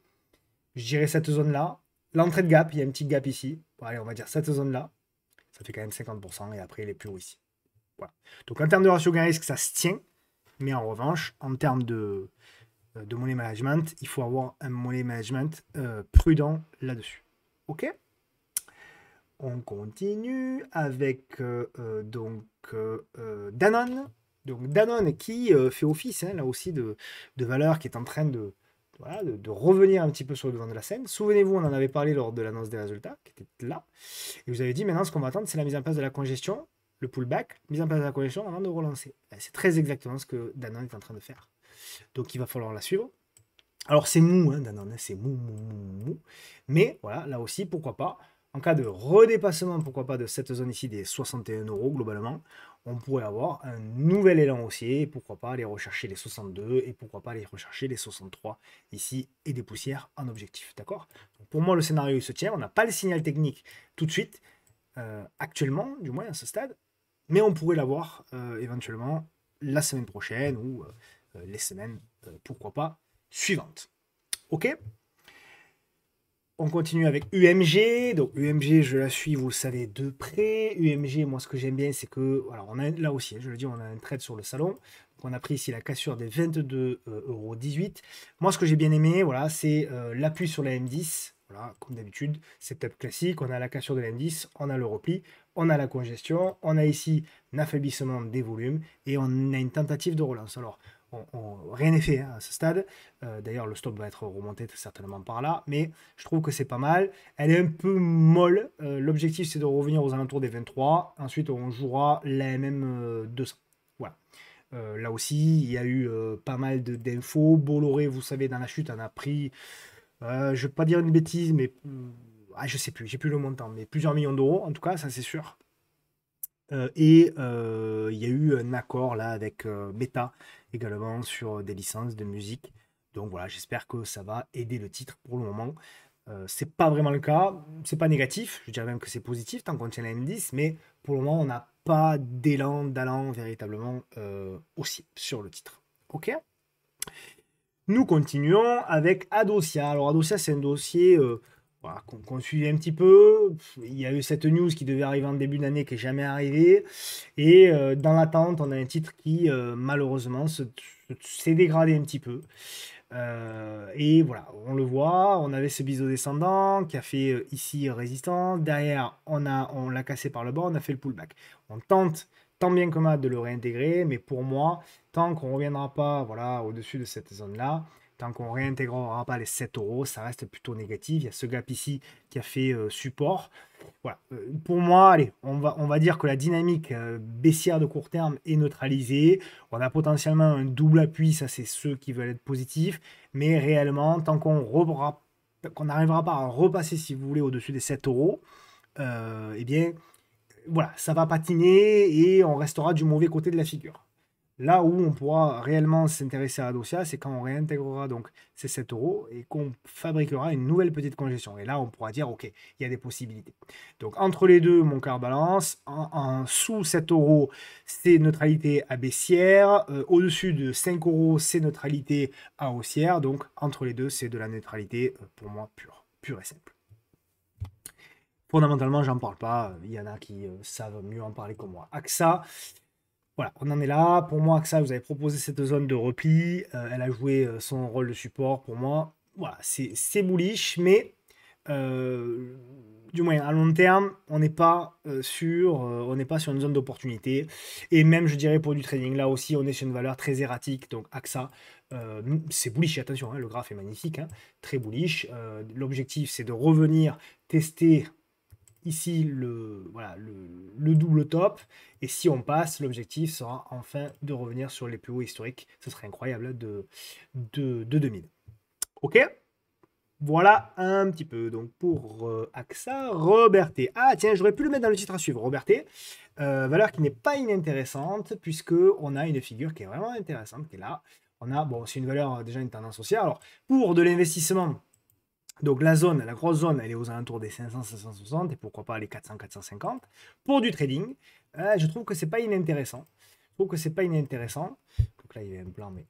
Je dirais cette zone-là, l'entrée de gap, il y a un petit gap ici. on va dire cette zone-là, ça fait quand même 50%, et après, il est plus haut ici. Donc, en termes de ratio gain-risque, ça se tient, mais en revanche, en termes de, euh, de money management, il faut avoir un money management euh, prudent là-dessus. OK on continue avec euh, donc Danone donc Danone qui euh, fait office hein, là aussi de, valeur qui est en train de, de, revenir un petit peu sur le devant de la scène. Souvenez-vous, on en avait parlé lors de l'annonce des résultats qui était là. Et vous avez dit maintenant ce qu'on va attendre c'est la mise en place de la congestion, le pullback, mise en place de la congestion avant de relancer. Ben, c'est très exactement ce que Danone est en train de faire. Donc il va falloir la suivre. Alors c'est mou, hein, Danone, hein, c'est mou, mou, mou, mou. Mais voilà, là aussi, pourquoi pas. En cas de redépassement, pourquoi pas, de cette zone ici des 61 euros globalement, on pourrait avoir un nouvel élan haussier, pourquoi pas aller rechercher les 62, et pourquoi pas aller rechercher les 63 ici, et des poussières en objectif, d'accord Pour moi, le scénario se tient, on n'a pas le signal technique tout de suite, euh, actuellement, du moins à ce stade, mais on pourrait l'avoir euh, éventuellement la semaine prochaine, ou euh, les semaines, pourquoi pas, suivantes. Ok on continue avec UMG. Donc UMG, je la suis, vous le savez, de près. UMG, moi, ce que j'aime bien, c'est que... Alors, on a, là aussi, hein, je le dis, on a un trade sur le salon. On a pris ici la cassure des 22,18€. Moi, ce que j'ai bien aimé, voilà, c'est euh, l'appui sur la M10. Voilà, comme d'habitude, setup classique. On a la cassure de l'indice, on a le repli, on a la congestion, on a ici un affaiblissement des volumes et on a une tentative de relance. Alors, rien n'est fait à ce stade. Euh, d'ailleurs, le stop va être remonté certainement par là, mais je trouve que c'est pas mal. Elle est un peu molle. Euh, l'objectif, c'est de revenir aux alentours des 23. Ensuite, on jouera même euh, 200. Voilà. là aussi, il y a eu pas mal d'infos. Bolloré, vous savez, dans la chute, on a pris, je ne vais pas dire une bêtise, mais ah, je sais plus, j'ai plus le montant, mais plusieurs millions d'euros, en tout cas, ça c'est sûr. Euh, et euh, il y a eu un accord là avec euh, Meta également sur des licences de musique. Donc voilà, j'espère que ça va aider le titre pour le moment. c'est pas vraiment le cas, c'est pas négatif, je dirais même que c'est positif tant qu'on tient l'indice. mais pour le moment on n'a pas d'élan, d'allant véritablement aussi sur le titre. Ok Nous continuons avec Adosia. Alors Adosia c'est un dossier qu'on suivait un petit peu. Il y a eu cette news qui devait arriver en début d'année qui n'est jamais arrivée. Et euh, dans l'attente, on a un titre qui, euh, malheureusement, s'est dégradé un petit peu. Euh, et voilà, on le voit, on avait ce biseau descendant qui a fait ici résistant. Derrière, on l'a on cassé par le bord, on a fait le pullback. On tente tant bien que mal de le réintégrer, mais pour moi, tant qu'on ne reviendra pas voilà, au-dessus de cette zone-là, tant qu'on réintégrera pas les 7 euros, ça reste plutôt négatif. Il y a ce gap ici qui a fait euh, support. Voilà. Euh, pour moi, allez, on va, on va dire que la dynamique euh, baissière de court terme est neutralisée. On a potentiellement un double appui, ça c'est ceux qui veulent être positifs. Mais réellement, tant qu'on n'arrivera pas à repasser, si vous voulez, au-dessus des 7 euros, eh bien, voilà, ça va patiner et on restera du mauvais côté de la figure. Là où on pourra réellement s'intéresser à Adosia, c'est quand on réintégrera donc ces 7 euros et qu'on fabriquera une nouvelle petite congestion. Et là, on pourra dire, OK, il y a des possibilités. Donc, entre les deux, mon car balance, en, sous 7 euros, c'est neutralité à baissière. Euh, au-dessus de 5 euros, c'est neutralité à haussière. Donc, entre les deux, c'est de la neutralité, euh, pour moi, pure, pure et simple fondamentalement, j'en parle pas. Il y en a qui euh, savent mieux en parler que moi. AXA, voilà, on en est là. Pour moi, AXA, vous avez proposé cette zone de repli. Euh, elle a joué euh, son rôle de support. Pour moi, voilà, c'est bullish, mais euh, du moins à long terme, on n'est pas, sur, on n'est pas sur une zone d'opportunité. Et même, je dirais, pour du trading, là aussi, on est sur une valeur très erratique. Donc, AXA, c'est bullish. Attention, hein, le graphe est magnifique, hein. très bullish. L'objectif, c'est de revenir tester Ici, le, voilà, le, double top. Et si on passe, l'objectif sera enfin de revenir sur les plus hauts historiques. Ce serait incroyable de, de, 2000. OK voilà un petit peu donc pour euh, AXA, Roberté. Ah tiens, j'aurais pu le mettre dans le titre à suivre, Roberté. Euh, valeur qui n'est pas inintéressante puisque on a une figure qui est vraiment intéressante qui est là. On a bon, c'est une valeur euh, déjà une tendance haussière. Alors pour de l'investissement, donc la zone, la grosse zone, elle est aux alentours des 500-560 et pourquoi pas les 400-450. Pour du trading, euh, je trouve que c'est pas inintéressant. Je trouve que c'est pas inintéressant. Donc là, il y a un plan, mais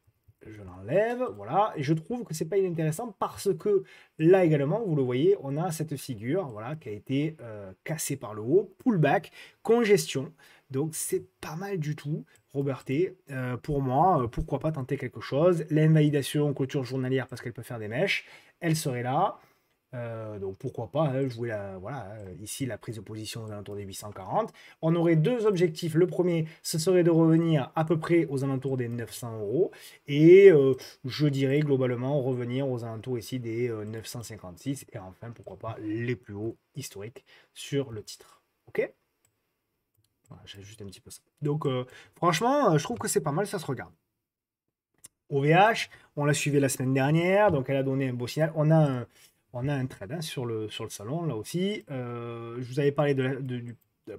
je l'enlève. Voilà. Et je trouve que c'est pas inintéressant parce que là également, vous le voyez, on a cette figure voilà, qui a été euh, cassée par le haut, pullback, congestion. Donc c'est pas mal du tout, Roberté. Euh, pour moi, pourquoi pas tenter quelque chose. L'invalidation, clôture journalière parce qu'elle peut faire des mèches elle serait là. Euh, donc pourquoi pas hein, jouer voilà, euh, ici la prise de position aux alentours des 840. On aurait deux objectifs. Le premier, ce serait de revenir à peu près aux alentours des 900 euros. Et euh, je dirais globalement revenir aux alentours ici des 956. Et enfin, pourquoi pas les plus hauts historiques sur le titre. Ok voilà, J'ajuste un petit peu ça. Donc franchement, je trouve que c'est pas mal, ça se regarde. OVH. On la suivi la semaine dernière, donc elle a donné un beau signal. On a un, on a un trade hein, sur, le, sur le salon, là aussi. Euh, je vous avais parlé de la,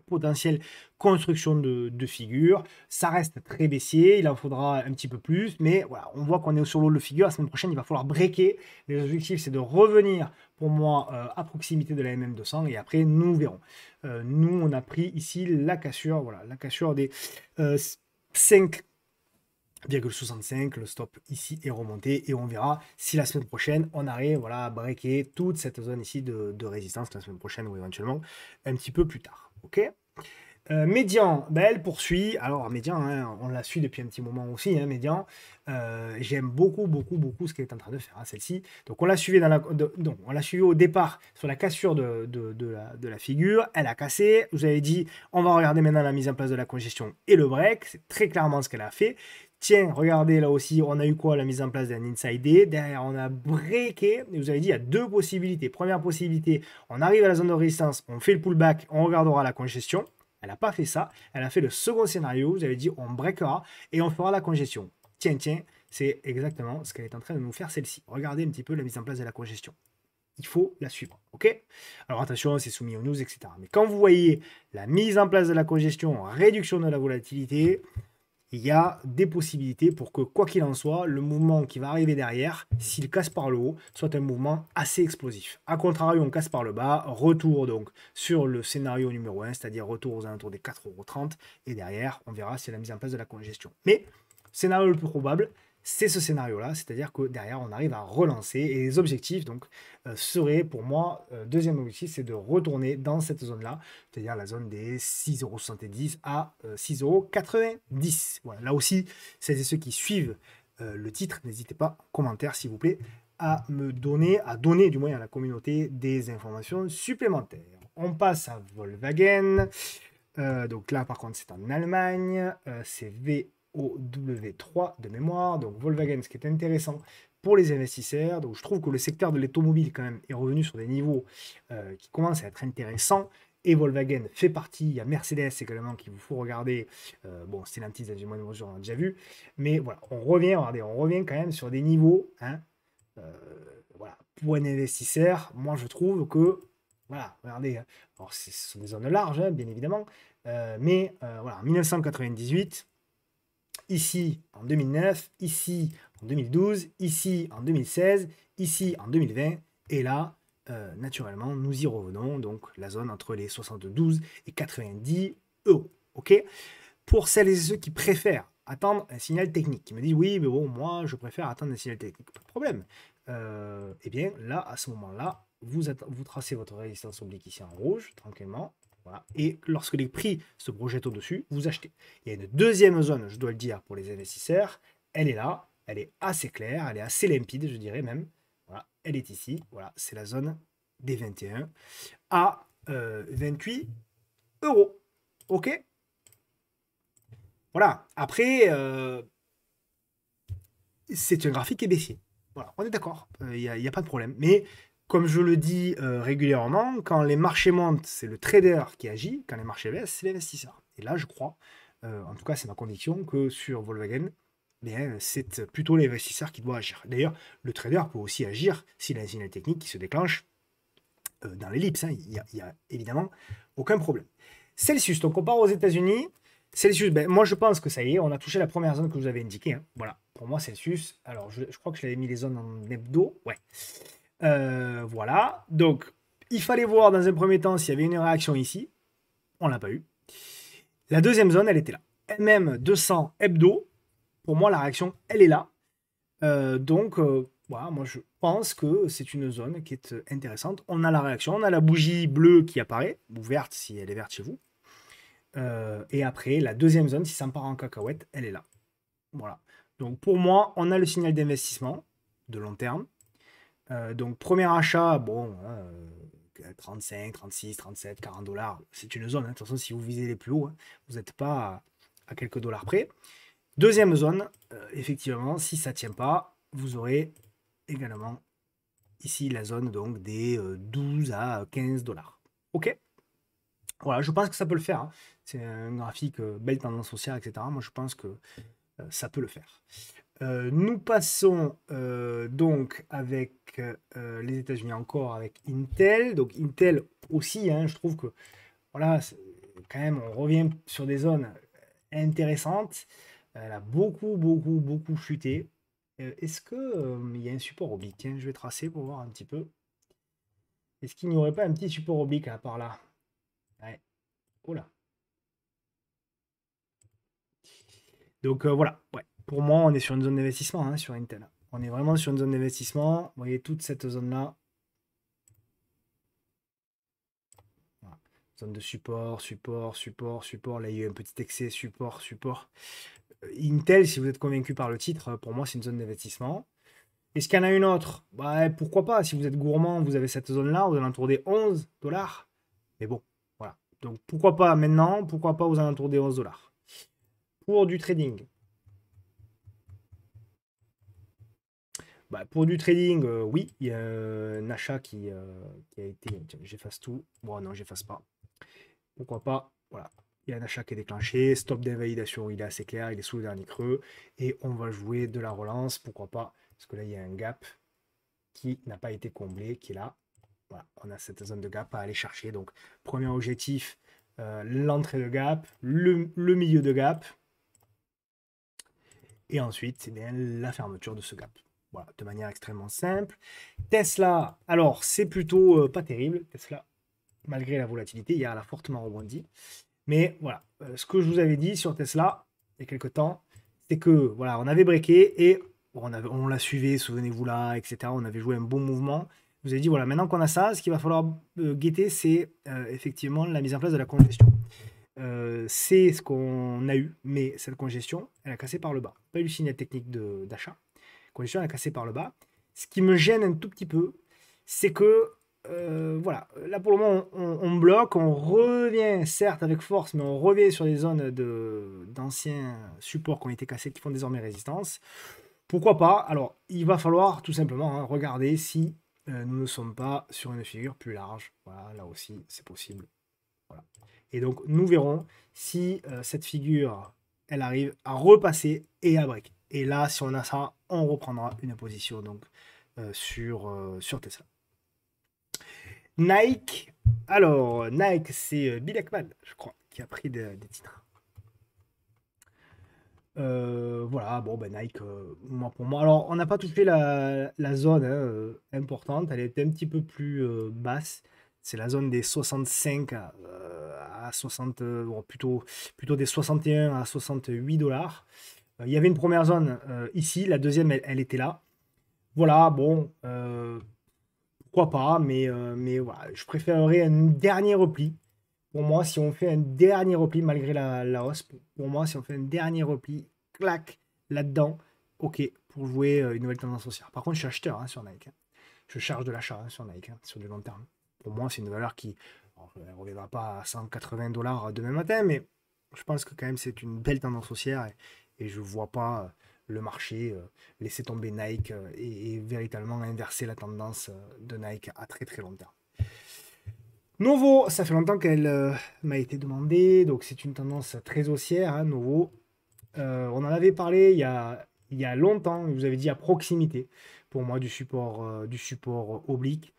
potentielle construction de, de figures. Ça reste très baissier, il en faudra un petit peu plus, mais on voit qu'on est sur l'eau de figure. La semaine prochaine, il va falloir breaker. Les objectifs, c'est de revenir, pour moi, euh, à proximité de la MM200, et après, nous verrons. Euh, nous, on a pris ici la cassure, voilà, la cassure des 5 65, le stop ici est remonté et on verra si la semaine prochaine on arrive voilà, à breaker toute cette zone ici de, résistance la semaine prochaine ou éventuellement un petit peu plus tard. Ok euh, Médian, ben elle poursuit. Alors, Médian, hein, on la suit depuis un petit moment aussi, hein, Médian. Euh, j'aime beaucoup, beaucoup, beaucoup ce qu'elle est en train de faire, à hein, celle-ci. Donc, on l'a suivie suivi au départ sur la cassure de, de, la, figure. Elle a cassé. vous avez dit, on va regarder maintenant la mise en place de la congestion et le break. C'est très clairement ce qu'elle a fait. Tiens, regardez là aussi, on a eu quoi La mise en place d'un inside Day. Derrière, on a breaké. vous avez dit, il y a deux possibilités. Première possibilité, on arrive à la zone de résistance, on fait le pullback, on regardera la congestion. Elle n'a pas fait ça. Elle a fait le second scénario. Vous avez dit, on breakera et on fera la congestion. Tiens, tiens, c'est exactement ce qu'elle est en train de nous faire celle-ci. Regardez un petit peu la mise en place de la congestion il faut la suivre. OK Alors attention, c'est soumis aux news, etc. Mais quand vous voyez la mise en place de la congestion, réduction de la volatilité, il y a des possibilités pour que, quoi qu'il en soit, le mouvement qui va arriver derrière, s'il casse par le haut, soit un mouvement assez explosif. A contrario, on casse par le bas, retour donc sur le scénario numéro 1, c'est-à-dire retour aux alentours des 4,30€ et derrière, on verra si la mise en place de la congestion. Mais, scénario le plus probable, c'est ce scénario-là, c'est-à-dire que derrière, on arrive à relancer. Et les objectifs, donc, euh, seraient pour moi, euh, deuxième objectif, c'est de retourner dans cette zone-là, c'est-à-dire la zone des 6,70€ à 6,90. Euh, 6,90€. Voilà, là aussi, celles et ceux qui suivent le titre, n'hésitez pas, commentaire, s'il vous plaît, à me donner, à donner du moins à la communauté des informations supplémentaires. On passe à Volkswagen. donc là, par contre, c'est en Allemagne. c'est V w 3 de mémoire. Donc Volkswagen, ce qui est intéressant pour les investisseurs. Donc je trouve que le secteur de l'automobile quand même est revenu sur des niveaux euh, qui commencent à être intéressants. Et Volkswagen fait partie, il y a Mercedes également qu'il vous faut regarder, euh, bon c'est j'ai moins de on l'a déjà vu, mais voilà, on revient, regardez, on revient quand même sur des niveaux, hein, euh, voilà, pour un investisseur, moi je trouve que, voilà, regardez, hein. alors ce sont des zones larges, hein, bien évidemment, euh, mais voilà, 1998, ici en 2009, ici en 2012, ici en 2016, ici en 2020, et là, euh, naturellement, nous y revenons, donc la zone entre les 72 et 90 euros. ok Pour celles et ceux qui préfèrent attendre un signal technique, qui me disent « oui, mais bon, moi, je préfère attendre un signal technique, pas de problème. Euh, eh bien, là, à ce moment-là, vous, vous tracez votre résistance oblique ici en rouge, tranquillement, et lorsque les prix se projettent au-dessus, vous achetez. Il y a une deuxième zone, je dois le dire, pour les investisseurs. Elle est là, elle est assez claire, elle est assez limpide, je dirais même. Voilà, elle est ici. Voilà, c'est la zone des 21 à 28 euh, euros. OK Voilà. Après, euh, c'est un graphique qui est baissier. Voilà, on est d'accord, euh, il n'y a, a, pas de problème. Mais comme je le dis euh, régulièrement, quand les marchés montent, c'est le trader qui agit. Quand les marchés baissent, c'est l'investisseur. Et là, je crois, euh, en tout cas, c'est ma conviction que sur Volkswagen, eh bien, c'est plutôt l'investisseur qui doit agir. D'ailleurs, le trader peut aussi agir s'il a un signal technique qui se déclenche euh, dans l'ellipse. Hein. Il n'y a, évidemment aucun problème. Celsius, donc on part aux États-Unis. Celsius, ben, moi je pense que ça y est, on a touché la première zone que je vous avais indiquée. Hein. Voilà, pour moi Celsius, alors je, crois que je l'avais mis les zones en hebdo. Ouais. Euh, voilà. Donc, il fallait voir dans un premier temps s'il y avait une réaction ici. On l'a pas eu. La deuxième zone, elle était là. MM200 hebdo. Pour moi, la réaction, elle est là. Euh, donc, euh, voilà, moi, je pense que c'est une zone qui est intéressante. On a la réaction, on a la bougie bleue qui apparaît, ou verte si elle est verte chez vous. et après, la deuxième zone, si ça me part en cacahuète, elle est là. Voilà. Donc, pour moi, on a le signal d'investissement de long terme. Euh, donc, premier achat, bon, 35, 36, 37, 40 dollars, c'est une zone. Hein. De toute façon, si vous visez les plus hauts, hein, vous n'êtes pas à, quelques dollars près. Deuxième zone, euh, effectivement, si ça ne tient pas, vous aurez également ici la zone donc des 12 euh, à 15 dollars. Ok Voilà, je pense que ça peut le faire. Hein. C'est un graphique, belle tendance haussière, etc. Moi, je pense que ça peut le faire. Euh, nous passons euh, donc avec euh, les États-Unis encore, avec Intel. Donc Intel aussi, hein, je trouve que voilà, quand même, on revient sur des zones intéressantes. Elle a beaucoup, beaucoup, beaucoup chuté. Est-ce que il y a un support oblique Tiens, je vais tracer pour voir un petit peu. Est-ce qu'il n'y aurait pas un petit support oblique à part là Ouais. Oh là. Donc voilà, ouais pour moi, on est sur une zone d'investissement hein, sur Intel. On est vraiment sur une zone d'investissement. Vous voyez toute cette zone-là. Zone de support, support, support, support. Là, il y a eu un petit excès, support, support. Euh, Intel, si vous êtes convaincu par le titre, euh, pour moi, c'est une zone d'investissement. Est-ce qu'il y en a une autre bah, Pourquoi pas Si vous êtes gourmand, vous avez cette zone-là aux alentours des 11 dollars. Mais bon, voilà. Donc pourquoi pas maintenant Pourquoi pas aux alentours des 11 dollars Pour du trading, Bah, pour du trading, euh, oui, il y a un achat qui, euh, a été. J'efface tout. Bon, non, j'efface pas. Pourquoi pas Voilà. Il y a un achat qui est déclenché. Stop d'invalidation, il est assez clair. Il est sous le dernier creux. Et on va jouer de la relance. Pourquoi pas Parce que là, il y a un gap qui n'a pas été comblé, qui est là. Voilà. On a cette zone de gap à aller chercher. Donc, premier objectif, euh, l'entrée de gap, le, milieu de gap. Et ensuite, c'est bien la fermeture de ce gap. Voilà, de manière extrêmement simple. Tesla, alors c'est plutôt euh, pas terrible. Tesla, malgré la volatilité, il y a fortement rebondi. Mais voilà, euh, ce que je vous avais dit sur Tesla il y a quelques temps, c'est que voilà, on avait breaké et on, la suivi, souvenez-vous là, etc. On avait joué un bon mouvement. Je vous avez dit, voilà, maintenant qu'on a ça, ce qu'il va falloir euh, guetter, c'est effectivement la mise en place de la congestion. c'est ce qu'on a eu, mais cette congestion, elle a cassé par le bas. Pas eu le signal technique d'achat la cassée par le bas. Ce qui me gêne un tout petit peu, c'est que, euh, voilà, là pour le moment, on, bloque, on revient, certes avec force, mais on revient sur les zones d'anciens supports qui ont été cassés, qui font désormais résistance. Pourquoi pas Alors, il va falloir tout simplement hein, regarder si euh, nous ne sommes pas sur une figure plus large. Voilà, là aussi, c'est possible. Voilà. Et donc, nous verrons si euh, cette figure, elle arrive à repasser et à briquer et là, si on a ça, on reprendra une position donc, euh, sur, euh, sur Tesla. Nike, alors Nike, c'est euh, Bill je crois, qui a pris des, titres. voilà, bon, ben Nike, moi pour moi. Alors, on n'a pas touché la, la zone hein, importante, elle est un petit peu plus basse c'est la zone des 65 à, 60, plutôt, plutôt des 61 à 68 dollars. Euh, il y avait une première zone euh, ici, la deuxième, elle, était là. Voilà, bon, euh, pourquoi pas, mais, mais voilà, je préférerais un dernier repli. Pour moi, si on fait un dernier repli, malgré la, hausse, pour moi, si on fait un dernier repli, clac, là-dedans, ok, pour jouer une nouvelle tendance haussière. Par contre, je suis acheteur hein, sur Nike. Hein. Je charge de l'achat hein, sur Nike, sur du long terme. Pour moi, c'est une valeur qui ne reviendra pas à 180 dollars demain matin, mais je pense que quand même, c'est une belle tendance haussière. Et, et je vois pas euh, le marché euh, laisser tomber Nike euh, et, véritablement inverser la tendance de Nike à très très long terme. Novo, ça fait longtemps qu'elle m'a été demandée, donc c'est une tendance très haussière, hein, Novo. on en avait parlé il y a, il y a longtemps, vous avez dit à proximité, pour moi, du support, du support oblique.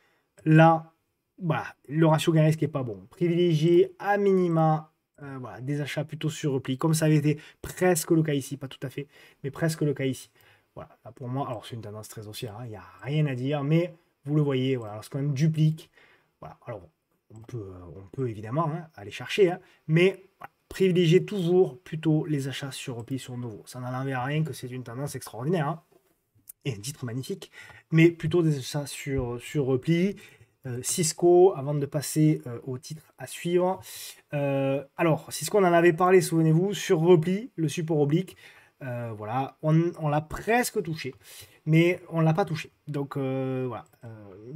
Là, bah, le ratio gain-risque n'est pas bon. Privilégier à minima euh, voilà, des achats plutôt sur repli, comme ça avait été presque le cas ici, pas tout à fait, mais presque le cas ici. Voilà, pour moi, alors c'est une tendance très haussière, hein, il y n'y a rien à dire, mais vous le voyez, voilà, lorsqu'on duplique, voilà, alors on peut, on peut évidemment hein, aller chercher, hein, mais privilégier toujours plutôt les achats sur repli sur nouveau. Ça n'en rien que c'est une tendance extraordinaire et un titre magnifique, mais plutôt des achats sur, sur repli euh, Cisco avant de passer euh, au titre à suivre. Euh, alors, Cisco, on en avait parlé, souvenez-vous, sur repli, le support oblique. voilà, on, l'a presque touché, mais on l'a pas touché. Donc voilà,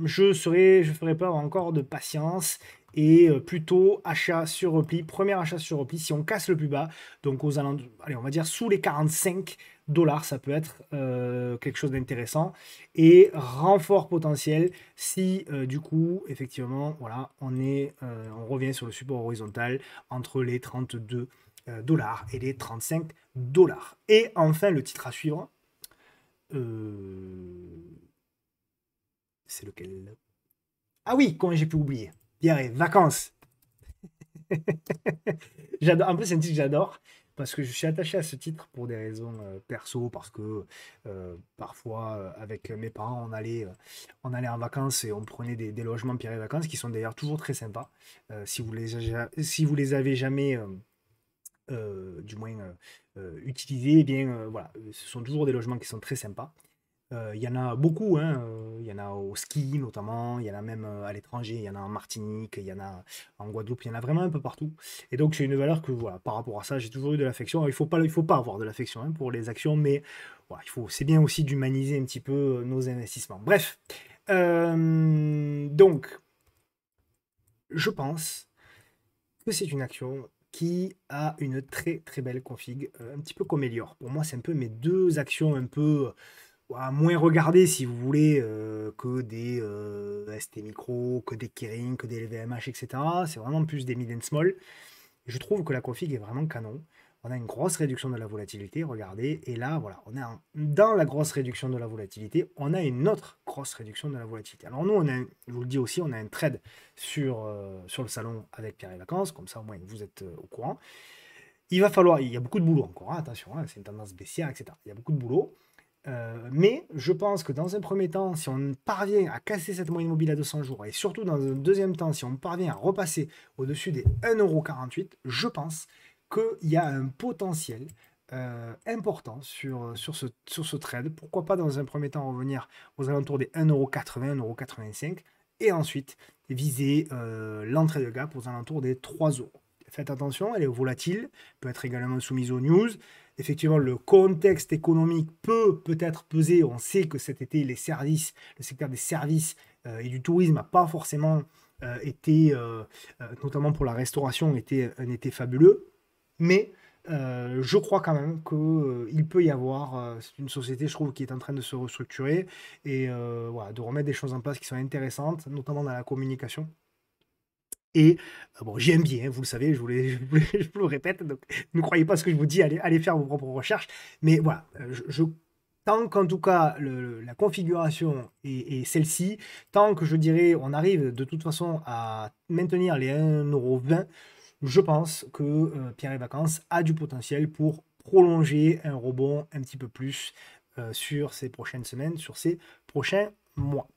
je serai, je ferai peur encore de patience et plutôt achat sur repli, premier achat sur repli si on casse le plus bas, donc aux allez, on va dire sous les 45, dollars, ça peut être euh, quelque chose d'intéressant. Et renfort potentiel si euh, du coup, effectivement, voilà, on, est, euh, on revient sur le support horizontal entre les 32 dollars et les 35 dollars. Et enfin, le titre à suivre, c'est lequel Ah oui, comment j'ai pu oublier Bien, vacances J'adore, en plus c'est un titre que j'adore parce que je suis attaché à ce titre pour des raisons euh, perso, parce que euh, parfois euh, avec mes parents on allait, on allait en vacances et on prenait des, logements Pierre et Vacances qui sont d'ailleurs toujours très sympas. si, vous les, les avez jamais, du moins utilisés, eh bien voilà, ce sont toujours des logements qui sont très sympas. Euh, il y en a beaucoup, hein, euh, il y en a au ski notamment, il y en a même euh, à l'étranger, il y en a en Martinique, il y en a en Guadeloupe, il y en a vraiment un peu partout. Et donc c'est une valeur que voilà, par rapport à ça, j'ai toujours eu de l'affection. Il faut pas, il faut pas avoir de l'affection hein, pour les actions, mais voilà, il faut, c'est bien aussi d'humaniser un petit peu nos investissements. Bref, donc je pense que c'est une action qui a une très très belle config, un petit peu comme Elior. Pour moi, c'est un peu mes deux actions un peu à moins regarder si vous voulez euh, que des euh, ST Micro, que des Kering, que des LVMH, etc. C'est vraiment plus des mid and small. je trouve que la config est vraiment canon. On a une grosse réduction de la volatilité, regardez. Et là, voilà, on est dans la grosse réduction de la volatilité, on a une autre grosse réduction de la volatilité. Alors nous, on a, je vous le dis aussi, on a un trade sur, euh, sur le salon avec Pierre et Vacances, comme ça au moins vous êtes euh, au courant. Il va falloir, il y a beaucoup de boulot encore, hein, attention, hein, c'est une tendance baissière, etc. Il y a beaucoup de boulot. Euh, mais je pense que dans un premier temps, si on parvient à casser cette moyenne mobile à 200 jours, et surtout dans un deuxième temps, si on parvient à repasser au-dessus des 1,48€, je pense qu'il y a un potentiel euh, important sur, sur, ce, sur ce trade. Pourquoi pas dans un premier temps revenir aux alentours des 1,80€, 1,85€ et ensuite viser euh, l'entrée de gap aux alentours des 3 euros. Faites attention, elle est volatile, peut être également soumise aux news. Effectivement, le contexte économique peut peut-être peser. On sait que cet été, les services, le secteur des services euh, et du tourisme n'a pas forcément euh, été, euh, notamment pour la restauration, était un été fabuleux. Mais je crois quand même qu'il peut y avoir, c'est une société, je trouve, qui est en train de se restructurer et de remettre des choses en place qui sont intéressantes, notamment dans la communication. Et euh, bon, j'aime bien, vous le savez, je vous, le répète, donc ne croyez pas ce que je vous dis, allez, allez faire vos propres recherches. Mais voilà, euh, tant qu'en tout cas la configuration est, celle-ci, tant que je dirais on arrive de toute façon à maintenir les 1,20€, je pense que euh, Pierre et Vacances a du potentiel pour prolonger un rebond un petit peu plus sur ces prochaines semaines, sur ces prochains mois.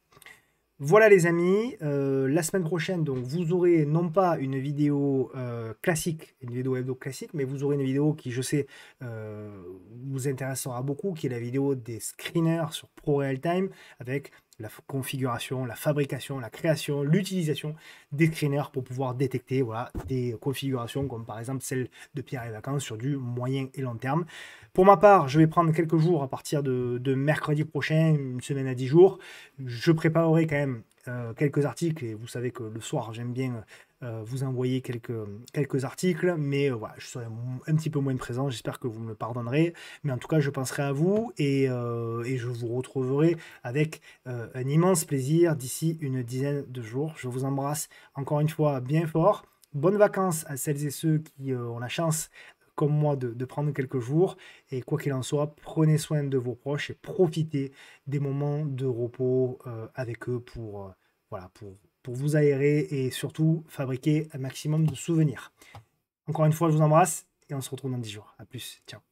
Voilà les amis, euh, la semaine prochaine, donc vous aurez non pas une vidéo euh, classique, une vidéo hebdo classique, mais vous aurez une vidéo qui, je sais, euh, vous intéressera beaucoup, qui est la vidéo des screeners sur Pro Real Time, avec la configuration, la fabrication, la création, l'utilisation des screeners pour pouvoir détecter voilà, des configurations comme par exemple celle de Pierre et Vacances sur du moyen et long terme. Pour ma part, je vais prendre quelques jours à partir de, mercredi prochain, une semaine à 10 jours. Je préparerai quand même euh, quelques articles et vous savez que le soir j'aime bien euh, vous envoyer quelques, quelques articles, mais euh, voilà, je serai un petit peu moins présent, j'espère que vous me pardonnerez, mais en tout cas je penserai à vous et, euh, et je vous retrouverai avec un immense plaisir d'ici une dizaine de jours. Je vous embrasse encore une fois bien fort. Bonnes vacances à celles et ceux qui ont la chance comme moi de, prendre quelques jours. Et quoi qu'il en soit, prenez soin de vos proches et profitez des moments de repos avec eux pour, voilà, pour pour vous aérer et surtout fabriquer un maximum de souvenirs. Encore une fois, je vous embrasse et on se retrouve dans 10 jours. A plus, ciao.